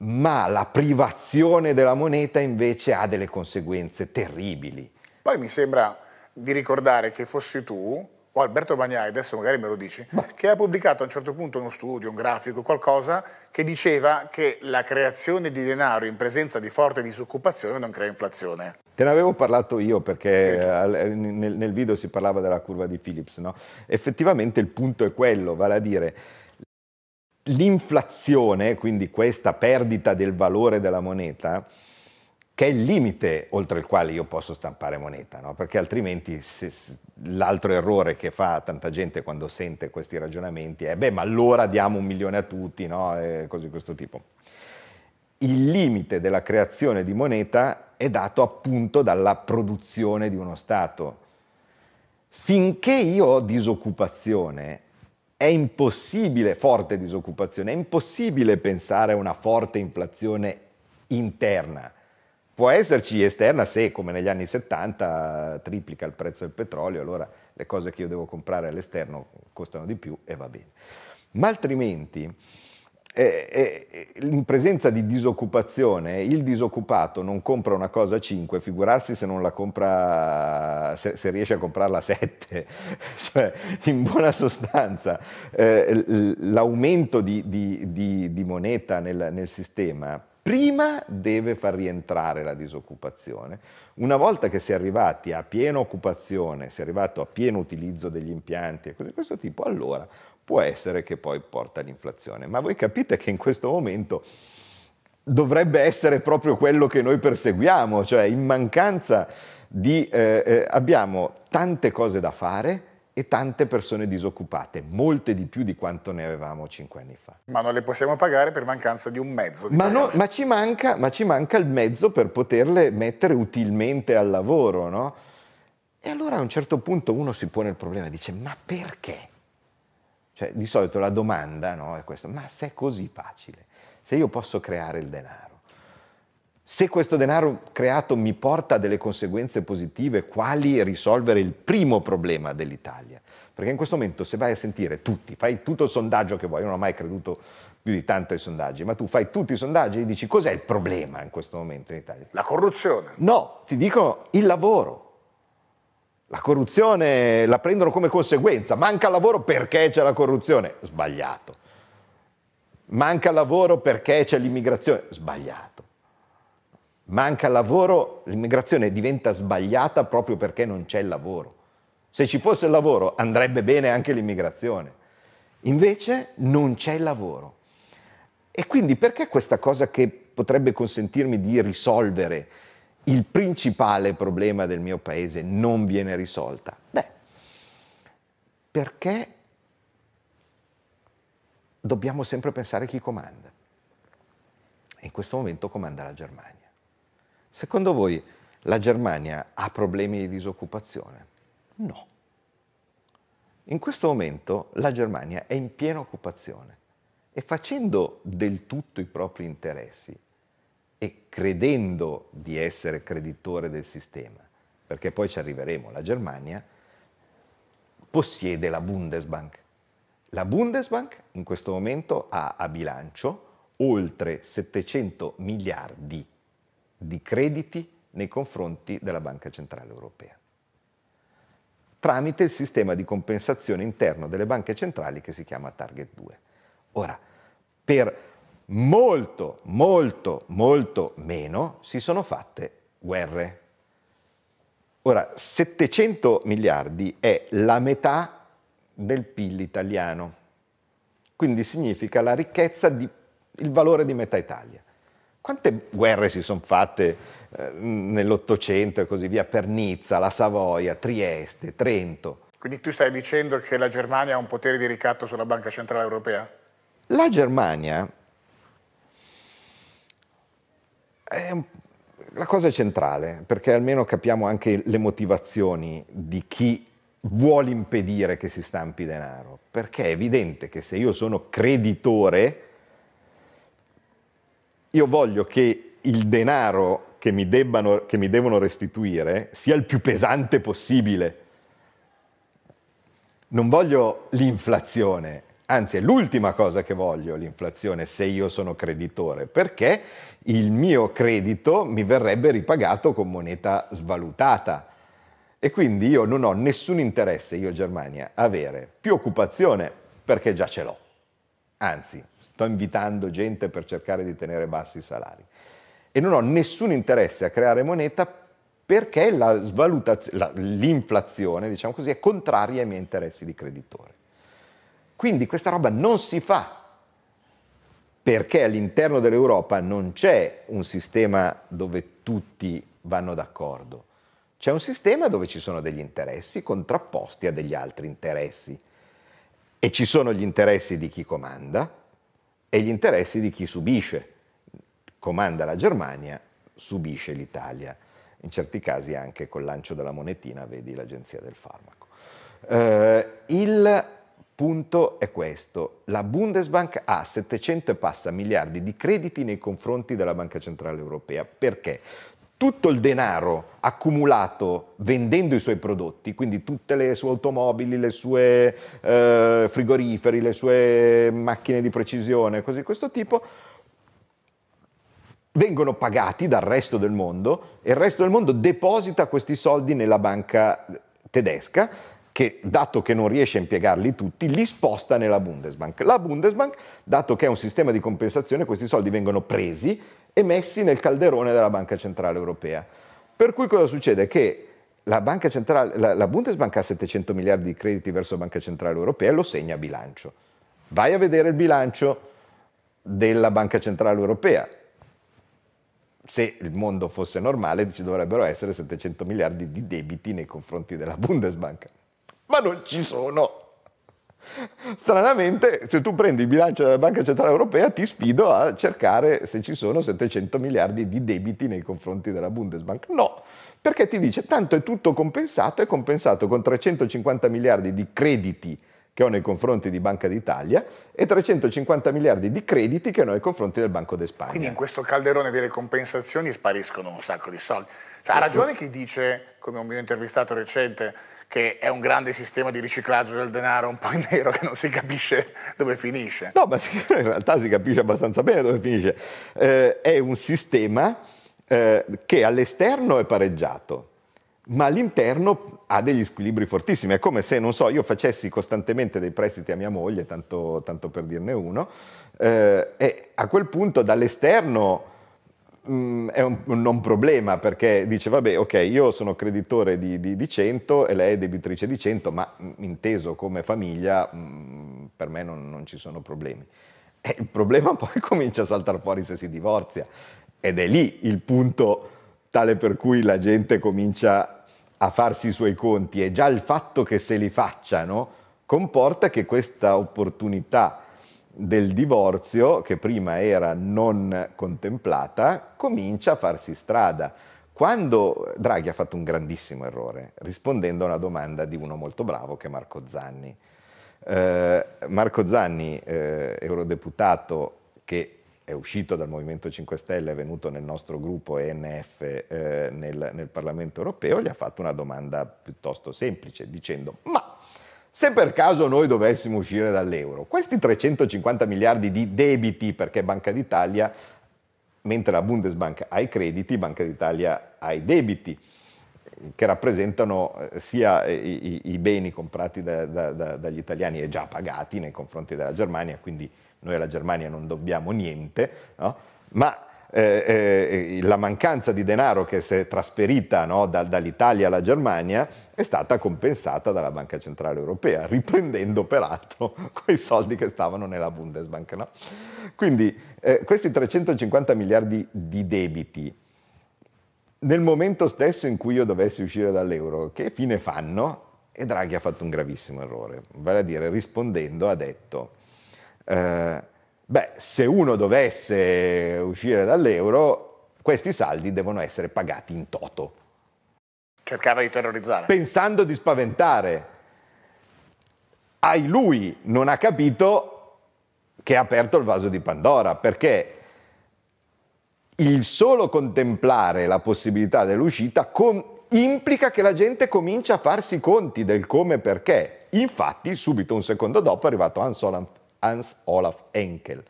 ma la privazione della moneta invece ha delle conseguenze terribili. Poi mi sembra di ricordare che fossi tu o Alberto Bagnai, adesso magari me lo dici, che ha pubblicato a un certo punto uno studio, un grafico, qualcosa che diceva che la creazione di denaro in presenza di forte disoccupazione non crea inflazione. Te ne avevo parlato io perché nel, nel video si parlava della curva di Phillips, no? Effettivamente il punto è quello, vale a dire l'inflazione, quindi questa perdita del valore della moneta, che è il limite oltre il quale io posso stampare moneta, no? perché altrimenti l'altro errore che fa tanta gente quando sente questi ragionamenti è beh ma allora diamo un milione a tutti, no? e cose di questo tipo. Il limite della creazione di moneta è dato appunto dalla produzione di uno Stato. Finché io ho disoccupazione, è impossibile, forte disoccupazione, è impossibile pensare a una forte inflazione interna Può esserci esterna se, come negli anni 70, triplica il prezzo del petrolio, allora le cose che io devo comprare all'esterno costano di più e va bene. Ma altrimenti, eh, eh, eh in presenza di disoccupazione, il disoccupato non compra una cosa a 5, figurarsi se non la compra, se, se riesce a comprarla a 7. cioè, in buona sostanza, eh, l'aumento di, di, di, di moneta nel, nel sistema prima deve far rientrare la disoccupazione. Una volta che si è arrivati a piena occupazione, si è arrivato a pieno utilizzo degli impianti e cose di questo tipo, allora può essere che poi porta all'inflazione. Ma voi capite che in questo momento dovrebbe essere proprio quello che noi perseguiamo, cioè in mancanza di... Eh, eh, abbiamo tante cose da fare, e tante persone disoccupate, molte di più di quanto ne avevamo cinque anni fa. Ma non le possiamo pagare per mancanza di un mezzo. Di ma, no, ma, ci manca, ma, ci manca, il mezzo per poterle mettere utilmente al lavoro, no? E allora a un certo punto uno si pone il problema e dice, ma perché? Cioè, di solito la domanda no, è questa, ma se è così facile, se io posso creare il denaro, se questo denaro creato mi porta a delle conseguenze positive, quali risolvere il primo problema dell'Italia? Perché in questo momento se vai a sentire tutti, fai tutto il sondaggio che vuoi, io non ho mai creduto più di tanto ai sondaggi, ma tu fai tutti i sondaggi e dici cos'è il problema in questo momento in Italia? La corruzione. No, ti dicono il lavoro. La corruzione la prendono come conseguenza, manca lavoro perché c'è la corruzione, sbagliato. Manca lavoro perché c'è l'immigrazione, sbagliato manca lavoro, l'immigrazione diventa sbagliata proprio perché non c'è il lavoro. Se ci fosse il lavoro andrebbe bene anche l'immigrazione. Invece non c'è lavoro. E quindi perché questa cosa che potrebbe consentirmi di risolvere il principale problema del mio paese non viene risolta? Beh, perché dobbiamo sempre pensare chi comanda. in questo momento comanda la Germania. Secondo voi la Germania ha problemi di disoccupazione? No. In questo momento la Germania è in piena occupazione e facendo del tutto i propri interessi e credendo di essere creditore del sistema, perché poi ci arriveremo, la Germania possiede la Bundesbank. La Bundesbank in questo momento ha a bilancio oltre 700 miliardi di di crediti nei confronti della Banca Centrale Europea tramite il sistema di compensazione interno delle banche centrali che si chiama Target 2. Ora, per molto, molto, molto meno si sono fatte guerre. Ora, 700 miliardi è la metà del PIL italiano, quindi significa la ricchezza, di, il valore di metà Italia. Quante guerre si sono fatte eh, nell'Ottocento e così via per Nizza, la Savoia, Trieste, Trento? Quindi tu stai dicendo che la Germania ha un potere di ricatto sulla Banca Centrale Europea? La Germania è la cosa centrale, perché almeno capiamo anche le motivazioni di chi vuole impedire che si stampi denaro, perché è evidente che se io sono creditore, io voglio che il denaro che mi, debbano, che mi devono restituire sia il più pesante possibile. Non voglio l'inflazione, anzi è l'ultima cosa che voglio l'inflazione se io sono creditore, perché il mio credito mi verrebbe ripagato con moneta svalutata. E quindi io non ho nessun interesse, io Germania, avere più occupazione perché già ce l'ho. Anzi, sto invitando gente per cercare di tenere bassi i salari. E non ho nessun interesse a creare moneta perché la la, l'inflazione, diciamo così, è contraria ai miei interessi di creditore. Quindi questa roba non si fa perché all'interno dell'Europa non c'è un sistema dove tutti vanno d'accordo. C'è un sistema dove ci sono degli interessi contrapposti a degli altri interessi e ci sono gli interessi di chi comanda e gli interessi di chi subisce. Comanda la Germania, subisce l'Italia. In certi casi anche col lancio della monetina, vedi l'Agenzia del Farmaco. Eh, il punto è questo. La Bundesbank ha 700 e passa miliardi di crediti nei confronti della Banca Centrale Europea. Perché? tutto il denaro accumulato vendendo i suoi prodotti, quindi tutte le sue automobili, le sue eh, frigoriferi, le sue macchine di precisione, cose di questo tipo, vengono pagati dal resto del mondo e il resto del mondo deposita questi soldi nella banca tedesca che dato che non riesce a impiegarli tutti, li sposta nella Bundesbank. La Bundesbank, dato che è un sistema di compensazione, questi soldi vengono presi emessi nel calderone della Banca Centrale Europea. Per cui cosa succede? Che la, centrale, la, la Bundesbank ha 700 miliardi di crediti verso la Banca Centrale Europea e lo segna a bilancio. Vai a vedere il bilancio della Banca Centrale Europea. Se il mondo fosse normale ci dovrebbero essere 700 miliardi di debiti nei confronti della Bundesbank. Ma non ci sono. Stranamente, se tu prendi il bilancio della Banca Centrale Europea, ti sfido a cercare se ci sono 700 miliardi di debiti nei confronti della Bundesbank. No, perché ti dice tanto è tutto compensato, è compensato con 350 miliardi di crediti che ho nei confronti di Banca d'Italia e 350 miliardi di crediti che ho nei confronti del Banco d'Espagna. Quindi in questo calderone delle compensazioni spariscono un sacco di soldi. Cioè, ha ragione chi dice, come un mio intervistato recente, che è un grande sistema di riciclaggio del denaro un po' in nero che non si capisce dove finisce. No, ma in realtà si capisce abbastanza bene dove finisce. Eh, è un sistema eh, che all'esterno è pareggiato, ma all'interno ha degli squilibri fortissimi. È come se, non so, io facessi costantemente dei prestiti a mia moglie, tanto, tanto per dirne uno, eh, e a quel punto dall'esterno mh, mm, è un, un, non problema perché dice vabbè ok io sono creditore di, di, di 100 e lei è debitrice di 100 ma mh, mm, inteso come famiglia mh, mm, per me non, non, ci sono problemi. E il problema poi comincia a saltare fuori se si divorzia ed è lì il punto tale per cui la gente comincia a farsi i suoi conti e già il fatto che se li facciano comporta che questa opportunità del divorzio, che prima era non contemplata, comincia a farsi strada. Quando Draghi ha fatto un grandissimo errore, rispondendo a una domanda di uno molto bravo che è Marco Zanni. Eh, Marco Zanni, eh, eurodeputato che è uscito dal Movimento 5 Stelle, è venuto nel nostro gruppo ENF eh, nel, nel Parlamento europeo, gli ha fatto una domanda piuttosto semplice dicendo ma se per caso noi dovessimo uscire dall'euro, questi 350 miliardi di debiti, perché Banca d'Italia, mentre la Bundesbank ha i crediti, Banca d'Italia ha i debiti, che rappresentano eh, sia eh, i, i, i beni comprati da, da, da, dagli italiani e già pagati nei confronti della Germania, quindi noi alla Germania non dobbiamo niente, no? ma eh, eh, la mancanza di denaro che si è trasferita no, da, dall'Italia alla Germania è stata compensata dalla Banca Centrale Europea, riprendendo peraltro quei soldi che stavano nella Bundesbank. No? Quindi eh, questi 350 miliardi di debiti, nel momento stesso in cui io dovessi uscire dall'euro, che fine fanno? E Draghi ha fatto un gravissimo errore, vale a dire rispondendo ha detto eh, Beh, se uno dovesse uscire dall'euro, questi saldi devono essere pagati in toto. Cercava di terrorizzare. Pensando di spaventare. Ai lui non ha capito che ha aperto il vaso di Pandora, perché il solo contemplare la possibilità dell'uscita com- implica che la gente comincia a farsi conti del come e perché. Infatti, subito un secondo dopo è arrivato Hans Ansolan Hans Olaf Enkel,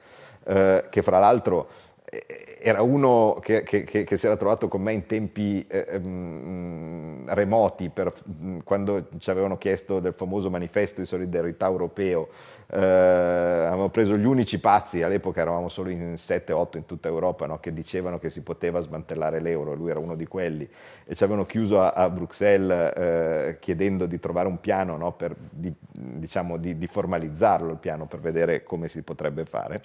eh, che fra l'altro eh, era uno che, che, che, si era trovato con me in tempi eh, ehm, mm, remoti, per, mm, quando ci avevano chiesto del famoso manifesto di solidarietà europeo. Eh, avevamo preso gli unici pazzi, all'epoca eravamo solo in 7-8 in tutta Europa, no? che dicevano che si poteva smantellare l'euro, lui era uno di quelli, e ci avevano chiuso a, a Bruxelles eh, chiedendo di trovare un piano no? per, di, diciamo, di, di formalizzarlo il piano per vedere come si potrebbe fare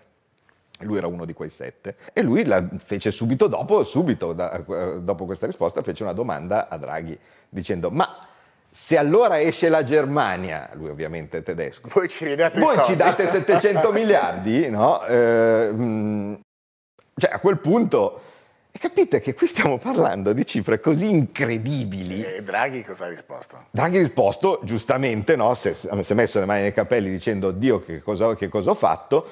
lui era uno di quei sette, e lui la fece subito dopo, subito da, eh, dopo questa risposta, fece una domanda a Draghi dicendo ma se allora esce la Germania, lui ovviamente è tedesco, voi ci voi ci date 700 miliardi, no? Eh, cioè a quel punto... E capite che qui stiamo parlando di cifre così incredibili. E Draghi cosa ha risposto? Draghi ha risposto, giustamente, no? si è messo le mani nei capelli dicendo Dio che cosa, che cosa ho fatto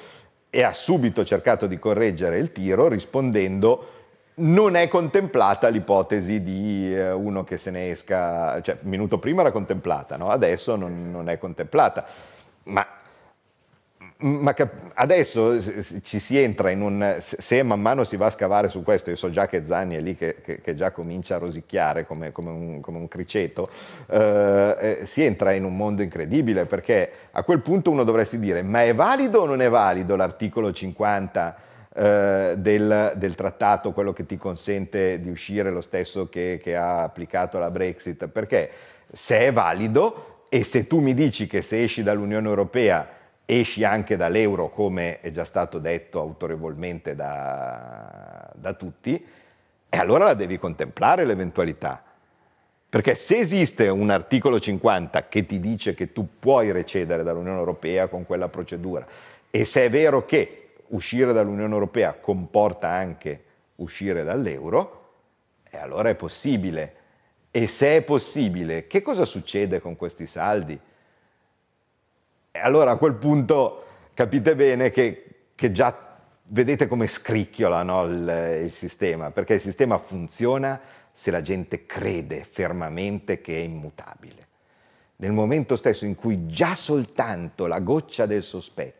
e ha subito cercato di correggere il tiro rispondendo non è contemplata l'ipotesi di eh, uno che se ne esca, cioè minuto prima era contemplata, no? adesso non, non è contemplata. Ma ma adesso ci si entra in un... se man mano si va a scavare su questo, io so già che Zanni è lì che, che, che già comincia a rosicchiare come, come, un, come un, criceto, eh, eh si entra in un mondo incredibile perché a quel punto uno dovresti dire ma è valido o non è valido l'articolo 50? Eh, del, del, trattato, quello che ti consente di uscire, lo stesso che, che ha applicato la Brexit, perché se è valido e se tu mi dici che se esci dall'Unione Europea esci anche dall'euro, come è già stato detto autorevolmente da, da tutti, e allora la devi contemplare l'eventualità. Perché se esiste un articolo 50 che ti dice che tu puoi recedere dall'Unione Europea con quella procedura, e se è vero che uscire dall'Unione Europea comporta anche uscire dall'euro, e eh, allora è possibile. E se è possibile, che cosa succede con questi saldi? E allora a quel punto capite bene che, che già vedete come scricchiola no, il, il sistema, perché il sistema funziona se la gente crede fermamente che è immutabile. Nel momento stesso in cui già soltanto la goccia del sospetto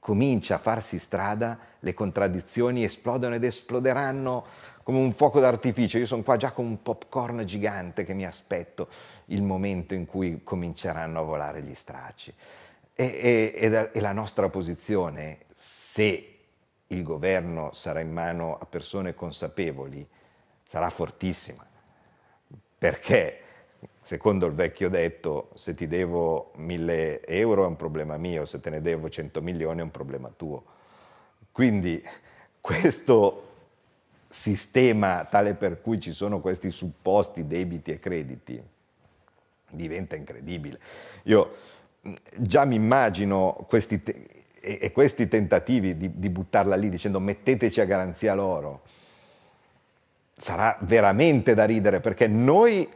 comincia a farsi strada, le contraddizioni esplodono ed esploderanno come un fuoco d'artificio. Io sono qua già con un popcorn gigante che mi aspetto il momento in cui cominceranno a volare gli stracci. E, e, e la nostra posizione, se il governo sarà in mano a persone consapevoli, sarà fortissima. Perché, secondo il vecchio detto, se ti devo mille euro è un problema mio, se te ne devo 100 milioni è un problema tuo. Quindi questo sistema tale per cui ci sono questi supposti debiti e crediti diventa incredibile. Io già mi immagino questi e, e, questi tentativi di, di buttarla lì dicendo metteteci a garanzia loro. Sarà veramente da ridere perché noi,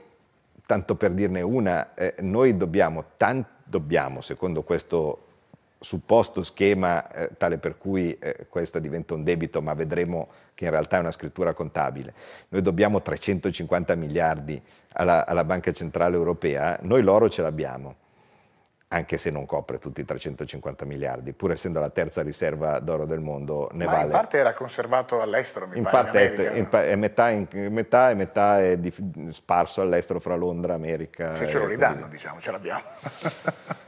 tanto per dirne una, eh, noi dobbiamo, tan, dobbiamo secondo questo supposto schema eh, tale per cui eh, questo diventa un debito, ma vedremo che in realtà è una scrittura contabile. Noi dobbiamo 350 miliardi alla, alla Banca Centrale Europea, noi l'oro ce l'abbiamo, anche se non copre tutti i 350 miliardi, pur essendo la terza riserva d'oro del mondo, ne ma vale. in parte era conservato all'estero, mi in pare, parte in America. È, metà, in, metà, è metà è sparso all'estero fra Londra, America. Se ce lo ridanno, diciamo, ce l'abbiamo.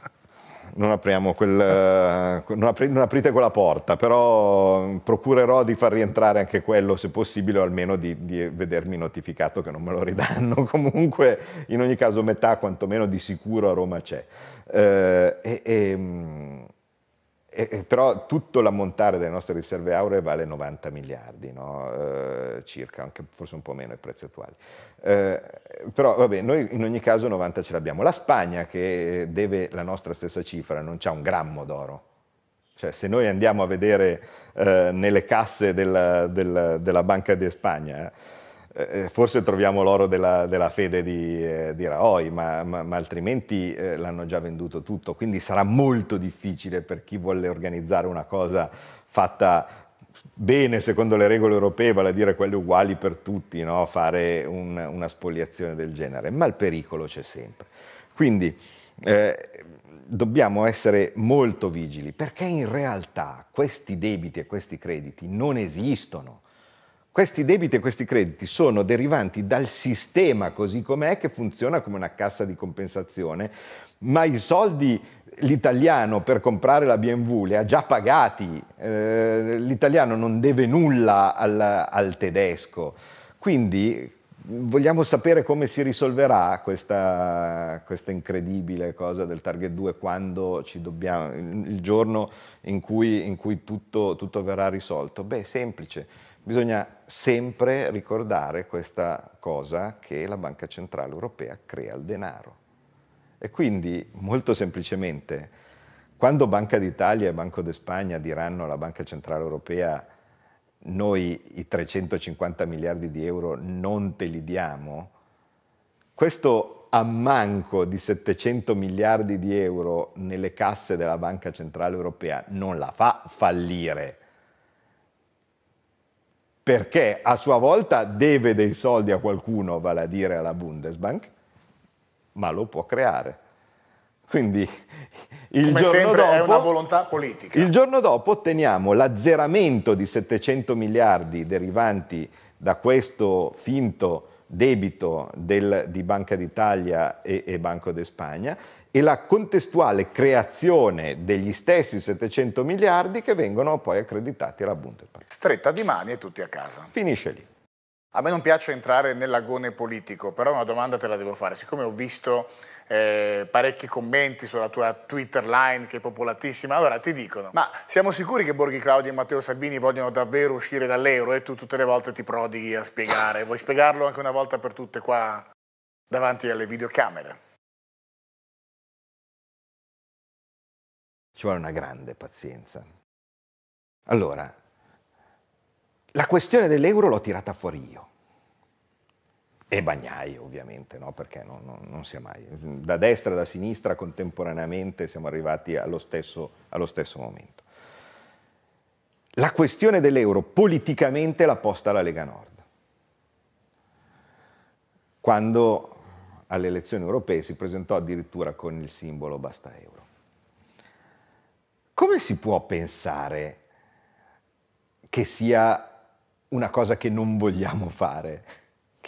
non, apriamo quel, eh, non, apri, non aprite quella porta, però procurerò di far rientrare anche quello se possibile o almeno di, di, vedermi notificato che non me lo ridanno. Comunque in ogni caso metà quantomeno di sicuro a Roma c'è. Eh, e, e, ehm, e, eh, eh, però tutto l'ammontare delle nostre riserve auree vale 90 miliardi no? eh, circa, anche forse un po' meno i prezzi attuali. Eh, però vabbè, noi in ogni caso 90 ce l'abbiamo. La Spagna che eh, deve la nostra stessa cifra non ha un grammo d'oro. Cioè, se noi andiamo a vedere eh, nelle casse della, della, della Banca di Spagna, eh, eh, forse troviamo l'oro della, della fede di, eh, di Raoi, ma, ma, ma altrimenti eh, l'hanno già venduto tutto, quindi sarà molto difficile per chi vuole organizzare una cosa fatta bene secondo le regole europee, vale a dire quelle uguali per tutti, no? fare un, una spoliazione del genere, ma il pericolo c'è sempre. Quindi eh, dobbiamo essere molto vigili perché in realtà questi debiti e questi crediti non esistono questi debiti e questi crediti sono derivanti dal sistema così com'è che funziona come una cassa di compensazione, ma i soldi l'italiano per comprare la BMW li ha già pagati, eh, l'italiano non deve nulla al, al tedesco. Quindi Vogliamo sapere come si risolverà questa, questa, incredibile cosa del Target 2 quando ci dobbiamo, il giorno in cui, in cui tutto, tutto verrà risolto? Beh, semplice Bisogna sempre ricordare questa cosa che la Banca Centrale Europea crea il denaro. E quindi, molto semplicemente, quando Banca d'Italia e Banco Spagna diranno alla Banca Centrale Europea noi i 350 miliardi di euro non te li diamo, questo ammanco di 700 miliardi di euro nelle casse della Banca Centrale Europea non la fa fallire perché a sua volta deve dei soldi a qualcuno, vale a dire alla Bundesbank, ma lo può creare. Quindi il Come giorno sempre dopo, è una volontà politica. Il giorno dopo otteniamo l'azzeramento di 700 miliardi derivanti da questo finto debito del, di Banca d'Italia e, e Banco d'Espagna e la contestuale creazione degli stessi 700 miliardi che vengono poi accreditati alla Bundesbank. Stretta di mani e tutti a casa. Finisce lì. A me non piace entrare nell'agone politico, però una domanda te la devo fare. Siccome ho visto eh, parecchi commenti sulla tua Twitter line che è popolatissima. Allora ti dicono, ma siamo sicuri che Borghi Claudio e Matteo Salvini vogliono davvero uscire dall'euro e tu tutte le volte ti prodighi a spiegare? Vuoi spiegarlo anche una volta per tutte qua davanti alle videocamere? Ci vuole una grande pazienza. Allora, la questione dell'euro l'ho tirata fuori io e Bagnai ovviamente, no? perché non, non, non si mai. Da destra e da sinistra contemporaneamente siamo arrivati allo stesso, allo stesso momento. La questione dell'euro politicamente l'ha posta la Lega Nord. Quando alle elezioni europee si presentò addirittura con il simbolo basta euro. Come si può pensare che sia una cosa che non vogliamo fare?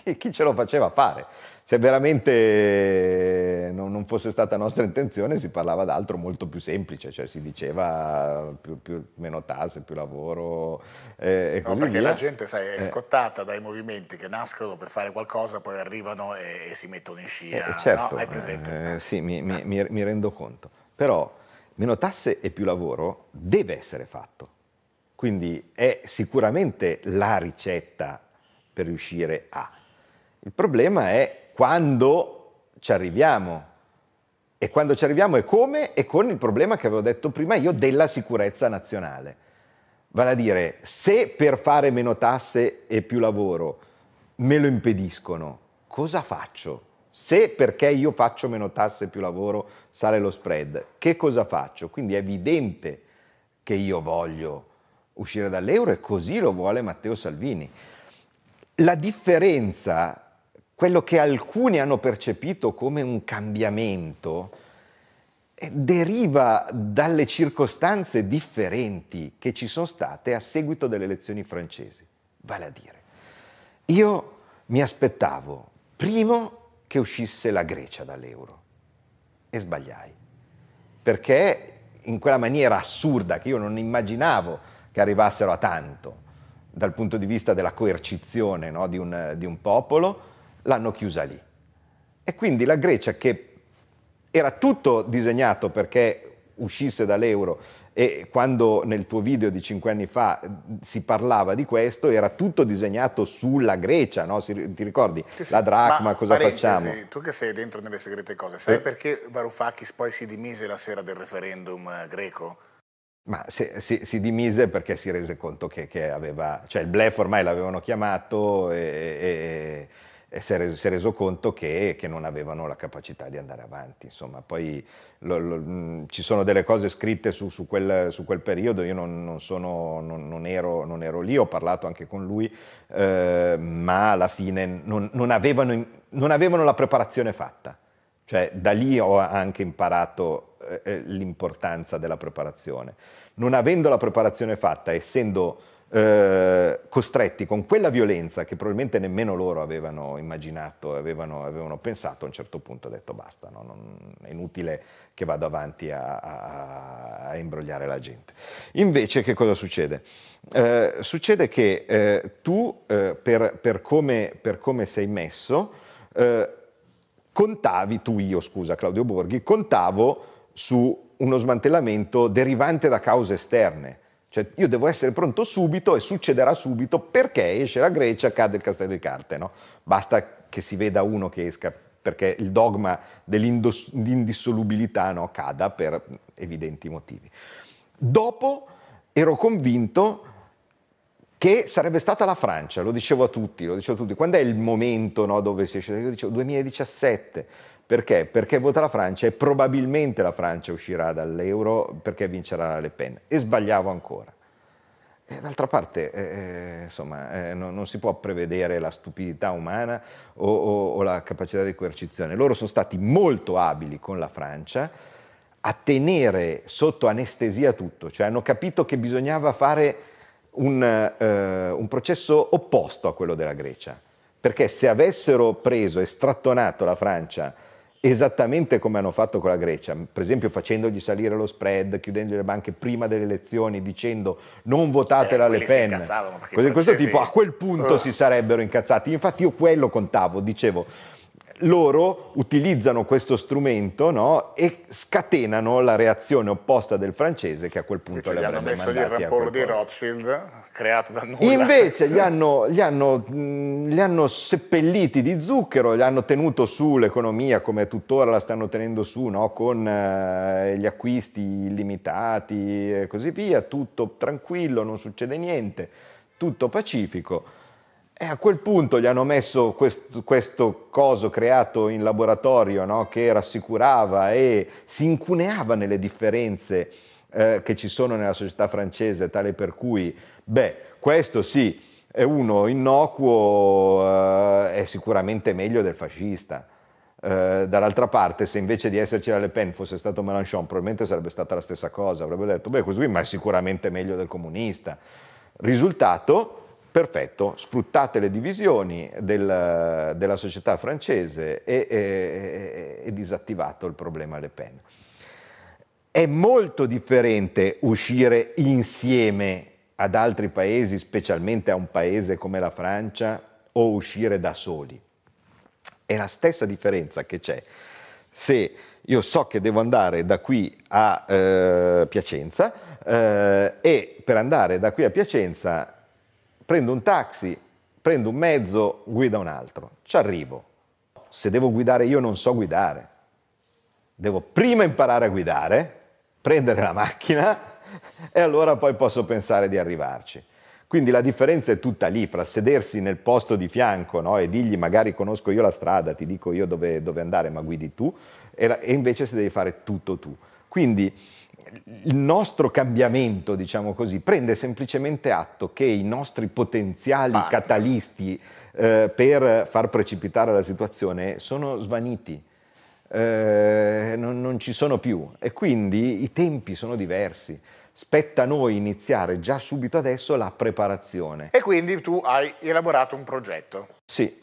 chi, chi ce lo faceva fare? se veramente non, fosse stata nostra intenzione si parlava d'altro molto più semplice, cioè si diceva più, più, meno tasse, più lavoro eh, e no, così perché via. la gente sai, è eh. scottata eh. dai movimenti che nascono per fare qualcosa, poi arrivano e, e si mettono in scia. Eh, certo, no? presente? Eh, sì, mi, mi, eh. mi, mi rendo conto. Però meno tasse e più lavoro deve essere fatto. Quindi è sicuramente la ricetta per riuscire a il problema è quando ci arriviamo. E quando ci arriviamo è come e con il problema che avevo detto prima io della sicurezza nazionale. Vale a dire, se per fare meno tasse e più lavoro me lo impediscono, cosa faccio? Se perché io faccio meno tasse e più lavoro sale lo spread, che cosa faccio? Quindi è evidente che io voglio uscire dall'euro e così lo vuole Matteo Salvini. La differenza quello che alcuni hanno percepito come un cambiamento eh, deriva dalle circostanze differenti che ci sono state a seguito delle elezioni francesi. Vale a dire, io mi aspettavo, primo, che uscisse la Grecia dall'euro e sbagliai, perché in quella maniera assurda che io non immaginavo che arrivassero a tanto dal punto di vista della coercizione no, di, un, di un popolo, l'hanno chiusa lì. E quindi la Grecia che era tutto disegnato perché uscisse dall'euro e quando nel tuo video di cinque anni fa eh, si parlava di questo era tutto disegnato sulla Grecia, no? si, ti ricordi? Sì, la dracma, ma, cosa facciamo? Tu che sei dentro nelle segrete cose, sai eh? perché Varoufakis poi si dimise la sera del referendum eh, greco? Ma se, se, si dimise perché si rese conto che, che aveva, cioè il blef ormai l'avevano chiamato e, e si è, reso, si è reso, conto che, che, non avevano la capacità di andare avanti. Insomma, poi lo, lo, ci sono delle cose scritte su, su, quel, su quel, periodo, io non, non, sono, non, ero, non, ero, lì, ho parlato anche con lui, eh, ma alla fine non avevano, avevano la preparazione fatta. Cioè, da lì ho anche imparato eh, eh l'importanza della preparazione. Non avendo la preparazione fatta, essendo eh, costretti con quella violenza che probabilmente nemmeno loro avevano immaginato, avevano, avevano pensato, a un certo punto ha detto basta, no? non, è inutile che vado avanti a, a, a, imbrogliare la gente. Invece che cosa succede? Eh, succede che eh, tu, eh, per, per, come, per, come, sei messo, eh, contavi, tu io scusa Claudio Borghi, contavo su uno smantellamento derivante da cause esterne cioè io devo essere pronto subito e succederà subito perché esce la Grecia, cade il castello di carte. No? Basta che si veda uno che esca perché il dogma dell'indissolubilità no, cada per evidenti motivi. Dopo ero convinto che sarebbe stata la Francia, lo dicevo a tutti, lo dicevo a tutti, quando è il momento no, dove si esce? Io dicevo 2017, perché? Perché vota la Francia e probabilmente la Francia uscirà dall'euro perché vincerà Le Pen. E sbagliavo ancora. E d'altra parte, eh, eh, insomma, eh, no, non si può prevedere la stupidità umana o, o, o la capacità di coercizione. Loro sono stati molto abili con la Francia a tenere sotto anestesia tutto, cioè hanno capito che bisognava fare un, eh, un processo opposto a quello della Grecia, perché se avessero preso e strattonato la Francia esattamente come hanno fatto con la Grecia, per esempio facendogli salire lo spread, chiudendo le banche prima delle elezioni, dicendo non votate eh, la Le Pen. Così, francesi... questo tipo a quel punto uh. si sarebbero incazzati. Infatti io quello contavo, dicevo loro utilizzano questo strumento no? e scatenano la reazione opposta del francese che a quel punto Invece le avrebbe mandati Gli hanno messo il rapporto di Rothschild creato da nulla. Invece li hanno, li, hanno, mm, li hanno, seppelliti di zucchero, li hanno tenuto su l'economia come tuttora la stanno tenendo su no? con eh, gli acquisti illimitati e così via, tutto tranquillo, non succede niente, tutto pacifico e eh, a quel punto gli hanno messo questo, questo coso creato in laboratorio no? che rassicurava e si incuneava nelle differenze eh, che ci sono nella società francese, tale per cui, beh, questo sì, è uno innocuo, eh, è sicuramente meglio del fascista. Eh, dall'altra parte, se invece di esserci la Le Pen fosse stato Mélenchon, probabilmente sarebbe stata la stessa cosa, avrebbe detto, beh, questo qui ma è sicuramente meglio del comunista. Risultato, perfetto, sfruttate le divisioni del, della società francese e, e, e, disattivato il problema Le Pen. È molto differente uscire insieme ad altri paesi, specialmente a un paese come la Francia, o uscire da soli. È la stessa differenza che c'è se io so che devo andare da qui a eh, Piacenza eh, e per andare da qui a Piacenza prendo un taxi, prendo un mezzo, guida un altro, ci arrivo. Se devo guidare io non so guidare. Devo prima imparare a guidare, prendere la macchina e allora poi posso pensare di arrivarci. Quindi la differenza è tutta lì, fra sedersi nel posto di fianco no, e dirgli magari conosco io la strada, ti dico io dove, dove andare, ma guidi tu, e, la, e invece se devi fare tutto tu. Quindi il nostro cambiamento, diciamo così, prende semplicemente atto che i nostri potenziali Parla. catalisti eh, per far precipitare la situazione sono svaniti, eh, non, non ci sono più e quindi i tempi sono diversi spetta a noi iniziare già subito adesso la preparazione. E quindi tu hai elaborato un progetto. Sì,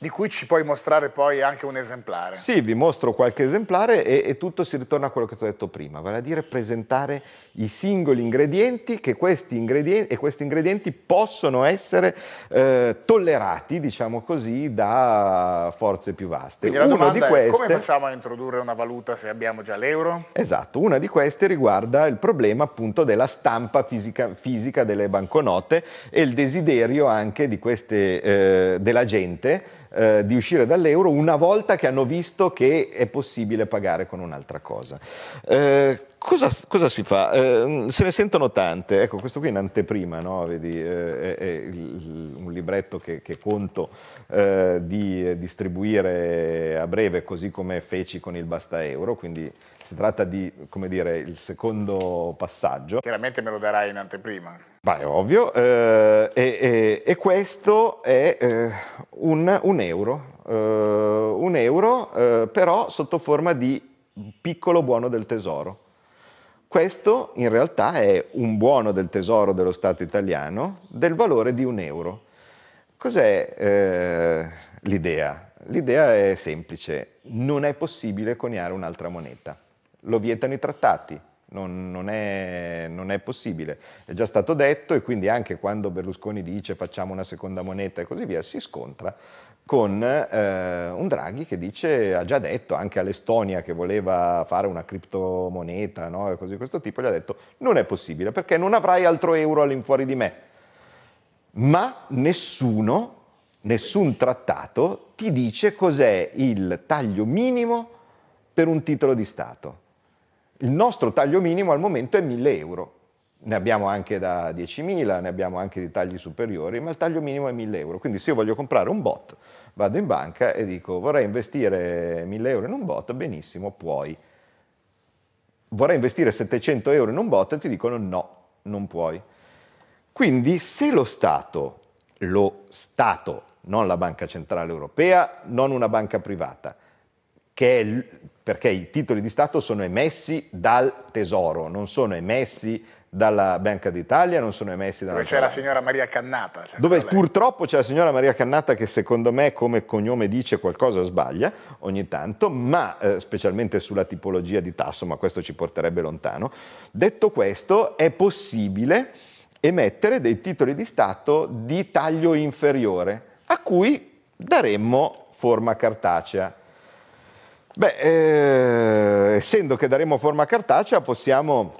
di cui ci puoi mostrare poi anche un esemplare. Sì, vi mostro qualche esemplare e, e tutto si ritorna a quello che ti ho detto prima, vale a dire presentare i singoli ingredienti, che questi ingredienti e questi ingredienti possono essere eh, tollerati, diciamo così, da forze più vaste. Quindi la una domanda queste... è come facciamo a introdurre una valuta se abbiamo già l'euro? Esatto, una di queste riguarda il problema appunto della stampa fisica, fisica delle banconote e il desiderio anche di queste, eh, della gente eh, di uscire dall'euro una volta che hanno visto che è possibile pagare con un'altra cosa. Eh, cosa, cosa, si fa? Eh, se ne sentono tante, ecco questo qui in anteprima, no? Vedi, eh, è, è il, un libretto che, che conto eh, di distribuire a breve così come feci con il Basta Euro, quindi si tratta di, come dire, il secondo passaggio. Chiaramente me lo darai in anteprima. Beh, è ovvio. Eh, e, e, questo è eh, un, un, euro. Eh, un euro eh, però sotto forma di piccolo buono del tesoro. Questo in realtà è un buono del tesoro dello Stato italiano del valore di un euro. Cos'è eh, l'idea? L'idea è semplice, non è possibile coniare un'altra moneta lo vietano i trattati. Non, non, è, non, è, possibile. È già stato detto e quindi anche quando Berlusconi dice facciamo una seconda moneta e così via, si scontra con eh, un Draghi che dice, ha già detto anche all'Estonia che voleva fare una criptomoneta no? e così di questo tipo, gli ha detto non è possibile perché non avrai altro euro all'infuori di me. Ma nessuno, nessun trattato ti dice cos'è il taglio minimo per un titolo di Stato il nostro taglio minimo al momento è 1000 euro. Ne abbiamo anche da 10.000, ne abbiamo anche di tagli superiori, ma il taglio minimo è 1000 euro. Quindi se io voglio comprare un bot, vado in banca e dico vorrei investire 1000 euro in un bot, benissimo, puoi. Vorrei investire 700 euro in un bot e ti dicono no, non puoi. Quindi se lo Stato, lo Stato, non la Banca Centrale Europea, non una banca privata, che è perché i titoli di Stato sono emessi dal Tesoro, non sono emessi dalla Banca d'Italia, non sono emessi dalla... Dove c'è la signora Maria Cannata. Dove purtroppo c'è la signora Maria Cannata che secondo me come cognome dice qualcosa sbaglia ogni tanto, ma eh, specialmente sulla tipologia di tasso, ma questo ci porterebbe lontano. Detto questo, è possibile emettere dei titoli di Stato di taglio inferiore, a cui daremmo forma cartacea. Beh, eh, essendo che daremo forma cartacea possiamo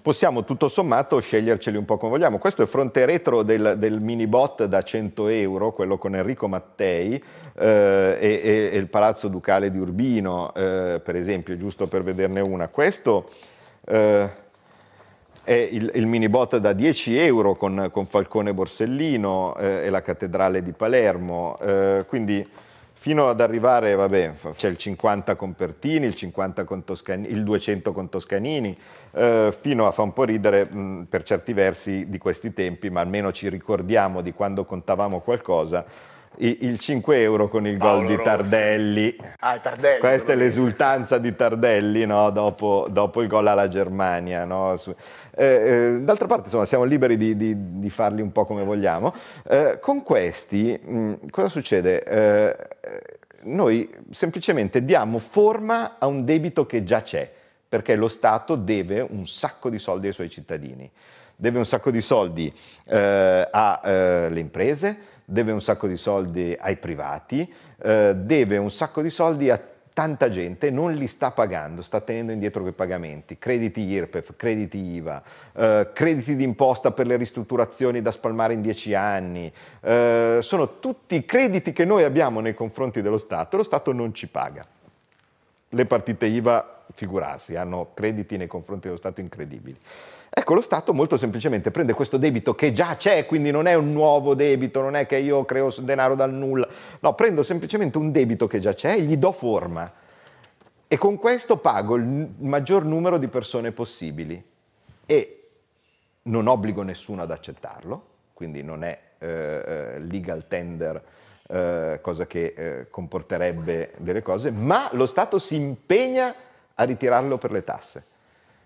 possiamo tutto sommato sceglierceli un po' come vogliamo. Questo è il fronte retro del, del mini bot da 100 euro, quello con Enrico Mattei eh, e, e, e, il Palazzo Ducale di Urbino, eh, per esempio, giusto per vederne una. Questo eh, è il, il mini bot da 10 euro con, con Falcone Borsellino eh, e la cattedrale di Palermo. Eh, quindi fino ad arrivare, vabbè, c'è il 50 con Pertini, il, 50 con Toscanini, il 200 con Toscanini, eh, fino a fa un po' ridere mh, mm, per certi versi di questi tempi, ma almeno ci ricordiamo di quando contavamo qualcosa, il 5 euro con il Paolo gol di Tardelli. Ah, Tardelli. Questa è l'esultanza di Tardelli no? dopo, dopo, il gol alla Germania. No? Su, eh, eh, d'altra parte, insomma, siamo liberi di, di, di, farli un po' come vogliamo. Eh, con questi, mh, mm, cosa succede? Eh, noi semplicemente diamo forma a un debito che già c'è, perché lo Stato deve un sacco di soldi ai suoi cittadini deve un sacco di soldi eh, alle eh, imprese, deve un sacco di soldi ai privati, eh, deve un sacco di soldi a tanta gente non li sta pagando, sta tenendo indietro quei pagamenti, crediti IRPEF, crediti IVA, eh, crediti d'imposta per le ristrutturazioni da spalmare in dieci anni, eh, sono tutti crediti che noi abbiamo nei confronti dello Stato, lo Stato non ci paga. Le partite IVA, figurarsi, hanno crediti nei confronti dello Stato incredibili. Ecco, lo Stato molto semplicemente prende questo debito che già c'è, quindi non è un nuovo debito, non è che io creo denaro dal nulla, no, prendo semplicemente un debito che già c'è e gli do forma. E con questo pago il maggior numero di persone possibili e non obbligo nessuno ad accettarlo, quindi non è eh, eh, legal tender, eh, cosa che eh, comporterebbe delle cose, ma lo Stato si impegna a ritirarlo per le tasse.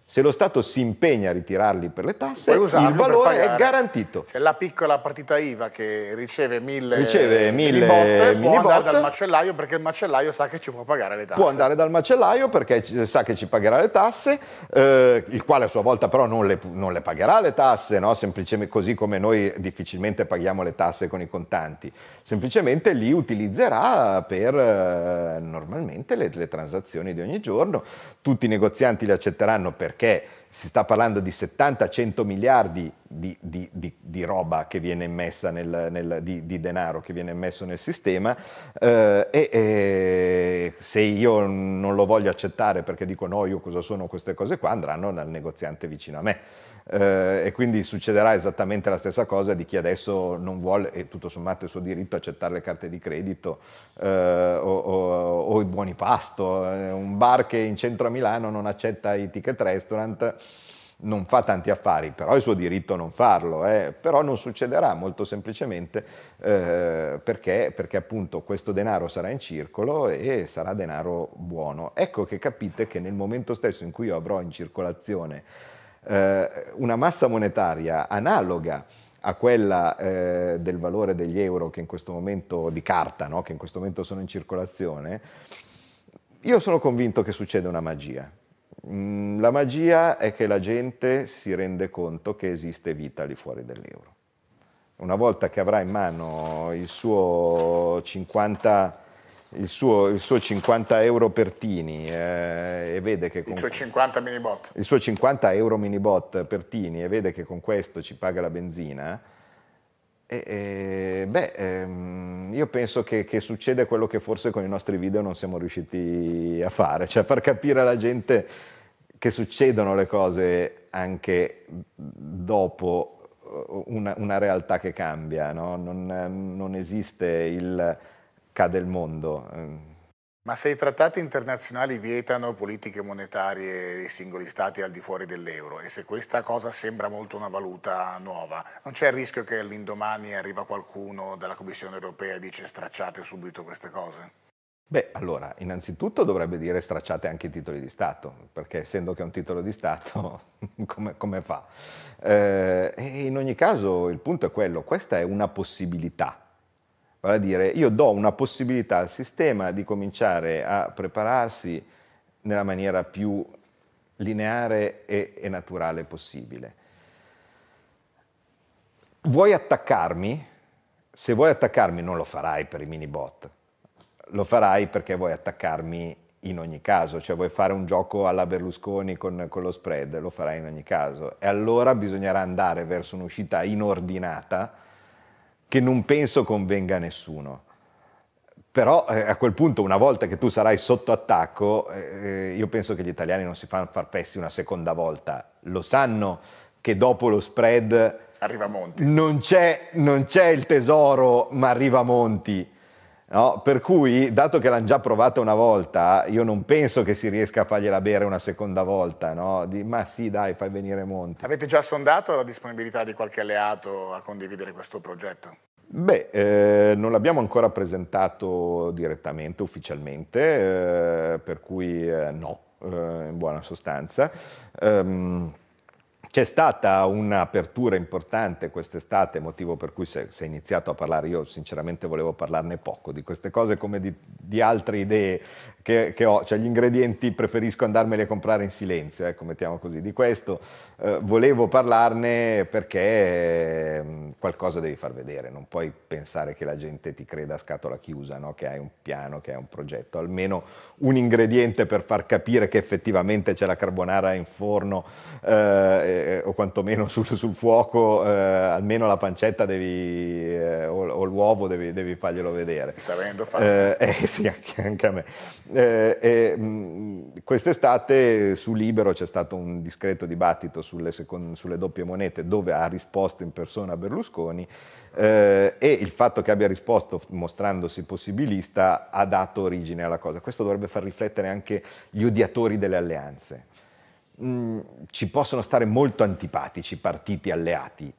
Se lo Stato si impegna a ritirarli per le tasse, il valore è garantito. C'è la piccola partita IVA che riceve mille, riceve mille botte, mini può andare dal macellaio perché il macellaio sa che ci può pagare le tasse. Può andare dal macellaio perché sa che ci pagherà le tasse, eh, il quale a sua volta però non le, non le pagherà le tasse, no? semplicemente così come noi difficilmente paghiamo le tasse con i contanti. Semplicemente li utilizzerà per eh, normalmente le, le transazioni di ogni giorno. Tutti i negozianti le accetteranno perché perché si sta parlando di 70-100 miliardi di, di, di, di, roba che viene messa nel, nel, di, denaro che viene messo nel sistema eh, e, e, se io non lo voglio accettare perché dico no, io cosa sono queste cose qua, andranno dal negoziante vicino a me. Eh, e quindi succederà esattamente la stessa cosa di chi adesso non vuole, e tutto sommato è suo diritto, accettare le carte di credito eh, o, o, o, i buoni pasto. Eh, un bar che in centro a Milano non accetta i ticket restaurant non fa tanti affari, però è suo diritto non farlo, eh. però non succederà molto semplicemente eh, perché, perché appunto questo denaro sarà in circolo e sarà denaro buono. Ecco che capite che nel momento stesso in cui io avrò in circolazione eh, una massa monetaria analoga a quella eh, del valore degli euro che in questo momento di carta, no? che in questo momento sono in circolazione, io sono convinto che succeda una magia. Mm, la magia è che la gente si rende conto che esiste vita lì fuori dell'euro. Una volta che avrà in mano il suo 50, il suo, il suo 50 euro per Tini eh, e vede che... Con, il suo 50 minibot. Il suo 50 euro minibot per Tini e vede che con questo ci paga la benzina, e, e, beh, ehm, io penso che, che succeda quello che forse con i nostri video non siamo riusciti a fare, cioè far capire alla gente che succedono le cose anche dopo eh, una, una realtà che cambia, no? non, non esiste il cade il mondo. Ehm. Ma se i trattati internazionali vietano politiche monetarie dei singoli stati al di fuori dell'euro e se questa cosa sembra molto una valuta nuova, non c'è il rischio che all'indomani arriva qualcuno dalla Commissione europea e dice stracciate subito queste cose? Beh, allora, innanzitutto dovrebbe dire stracciate anche i titoli di Stato, perché essendo che è un titolo di Stato, come, come fa? Eh, e in ogni caso il punto è quello, questa è una possibilità Vale a dire, io do una possibilità al sistema di cominciare a prepararsi nella maniera più lineare e, e naturale possibile. Vuoi attaccarmi? Se vuoi attaccarmi non lo farai per i mini bot, lo farai perché vuoi attaccarmi in ogni caso, cioè vuoi fare un gioco alla Berlusconi con, con lo spread, lo farai in ogni caso. E allora bisognerà andare verso un'uscita inordinata che non penso convenga a nessuno. Però eh, a quel punto, una volta che tu sarai sotto attacco, eh, eh io penso che gli italiani non si fanno far pessi una seconda volta. Lo sanno che dopo lo spread... Arriva Monti. Non c'è, non c'è il tesoro, ma arriva Monti No? Per cui, dato che l'hanno già provata una volta, io non penso che si riesca a fargliela bere una seconda volta, no? Di, ma sì, dai, fai venire Monti. Avete già sondato la disponibilità di qualche alleato a condividere questo progetto? Beh, eh, non l'abbiamo ancora presentato direttamente, ufficialmente, eh, per cui eh, no, eh, in buona sostanza. Eh, c'è stata un'apertura importante quest'estate, motivo per cui si è iniziato a parlare, io sinceramente volevo parlarne poco di queste cose come di, di altre idee che, che, ho, cioè gli ingredienti preferisco andarmeli a comprare in silenzio, ecco, mettiamo così. Di questo eh, volevo parlarne perché eh, qualcosa devi far vedere, non puoi pensare che la gente ti creda a scatola chiusa, no? che hai un piano, che hai un progetto, almeno un ingrediente per far capire che effettivamente c'è la carbonara in forno eh, eh o quantomeno sul, sul fuoco, eh, almeno la pancetta devi, eh, o, o l'uovo devi, devi, farglielo vedere. Sta venendo fame. eh sì, anche, anche a me. Eh, e, quest'estate su Libero c'è stato un discreto dibattito sulle, second- sulle doppie monete dove ha risposto in persona Berlusconi eh, e il fatto che abbia risposto mostrandosi possibilista ha dato origine alla cosa. Questo dovrebbe far riflettere anche gli odiatori delle alleanze. Mm, ci possono stare molto antipatici partiti alleati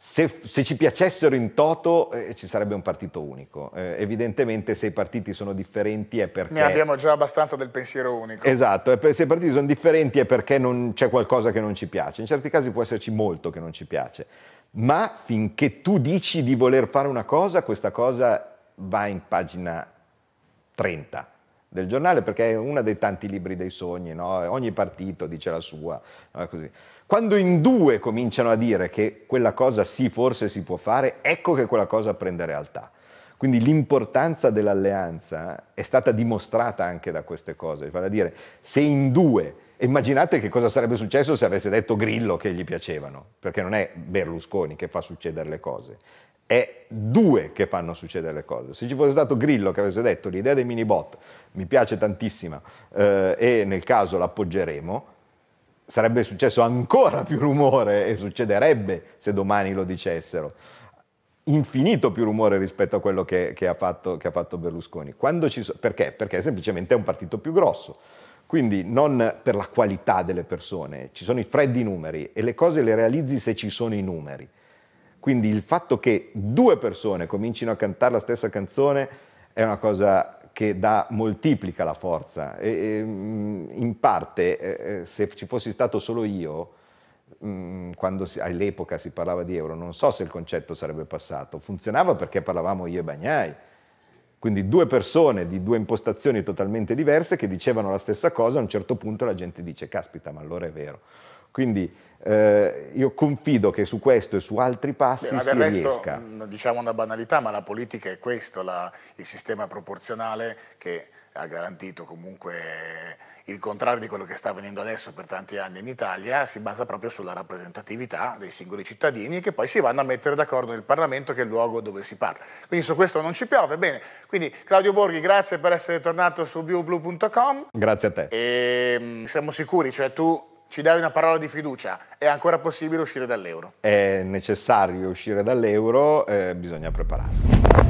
se, se, ci piacessero in toto eh, ci sarebbe un partito unico. Eh, evidentemente se i partiti sono differenti è perché... Ne abbiamo già abbastanza del pensiero unico. Esatto, se i partiti sono differenti è perché c'è qualcosa che non ci piace. In certi casi può esserci molto che non ci piace. Ma finché tu dici di voler fare una cosa, questa cosa va in pagina 30 del giornale perché è uno dei tanti libri dei sogni, no? ogni partito dice la sua. No? Quando in due cominciano a dire che quella cosa sì, forse si può fare, ecco che quella cosa prende realtà. Quindi l'importanza dell'alleanza è stata dimostrata anche da queste cose, vale a dire se in due immaginate che cosa sarebbe successo se avesse detto Grillo che gli piacevano, perché non è Berlusconi che fa succedere le cose, è due che fanno succedere le cose. Se ci fosse stato Grillo che avesse detto l'idea dei mini bot mi piace tantissima eh, e nel caso l'appoggeremo, sarebbe successo ancora più rumore e succederebbe se domani lo dicessero. Infinito più rumore rispetto a quello che, che, ha, fatto, che ha, fatto, Berlusconi. So, perché? Perché semplicemente è un partito più grosso. Quindi non per la qualità delle persone, ci sono i freddi numeri e le cose le realizzi se ci sono i numeri. Quindi il fatto che due persone comincino a cantare la stessa canzone è una cosa che dà, moltiplica la forza. E, e, mm, in parte, eh, eh, se ci fossi stato solo io, mh, mm, quando all'epoca si parlava di euro, non so se il concetto sarebbe passato. Funzionava perché parlavamo io e Bagnai. Quindi due persone di due impostazioni totalmente diverse che dicevano la stessa cosa, a un certo punto la gente dice, caspita, ma allora è vero. Quindi eh, io confido che su questo e su altri passi Beh, si resto, riesca. Diciamo una banalità, ma la politica è questo, la, il sistema proporzionale che ha garantito comunque il contrario di quello che sta avvenendo adesso per tanti anni in Italia, si basa proprio sulla rappresentatività dei singoli cittadini che poi si vanno a mettere d'accordo nel Parlamento che è il luogo dove si parla. Quindi su questo non ci piove. Bene, quindi Claudio Borghi, grazie per essere tornato su bioblu.com. Grazie a te. E, siamo sicuri, cioè tu ci dai una parola di fiducia, è ancora possibile uscire dall'euro? È necessario uscire dall'euro, eh, bisogna prepararsi.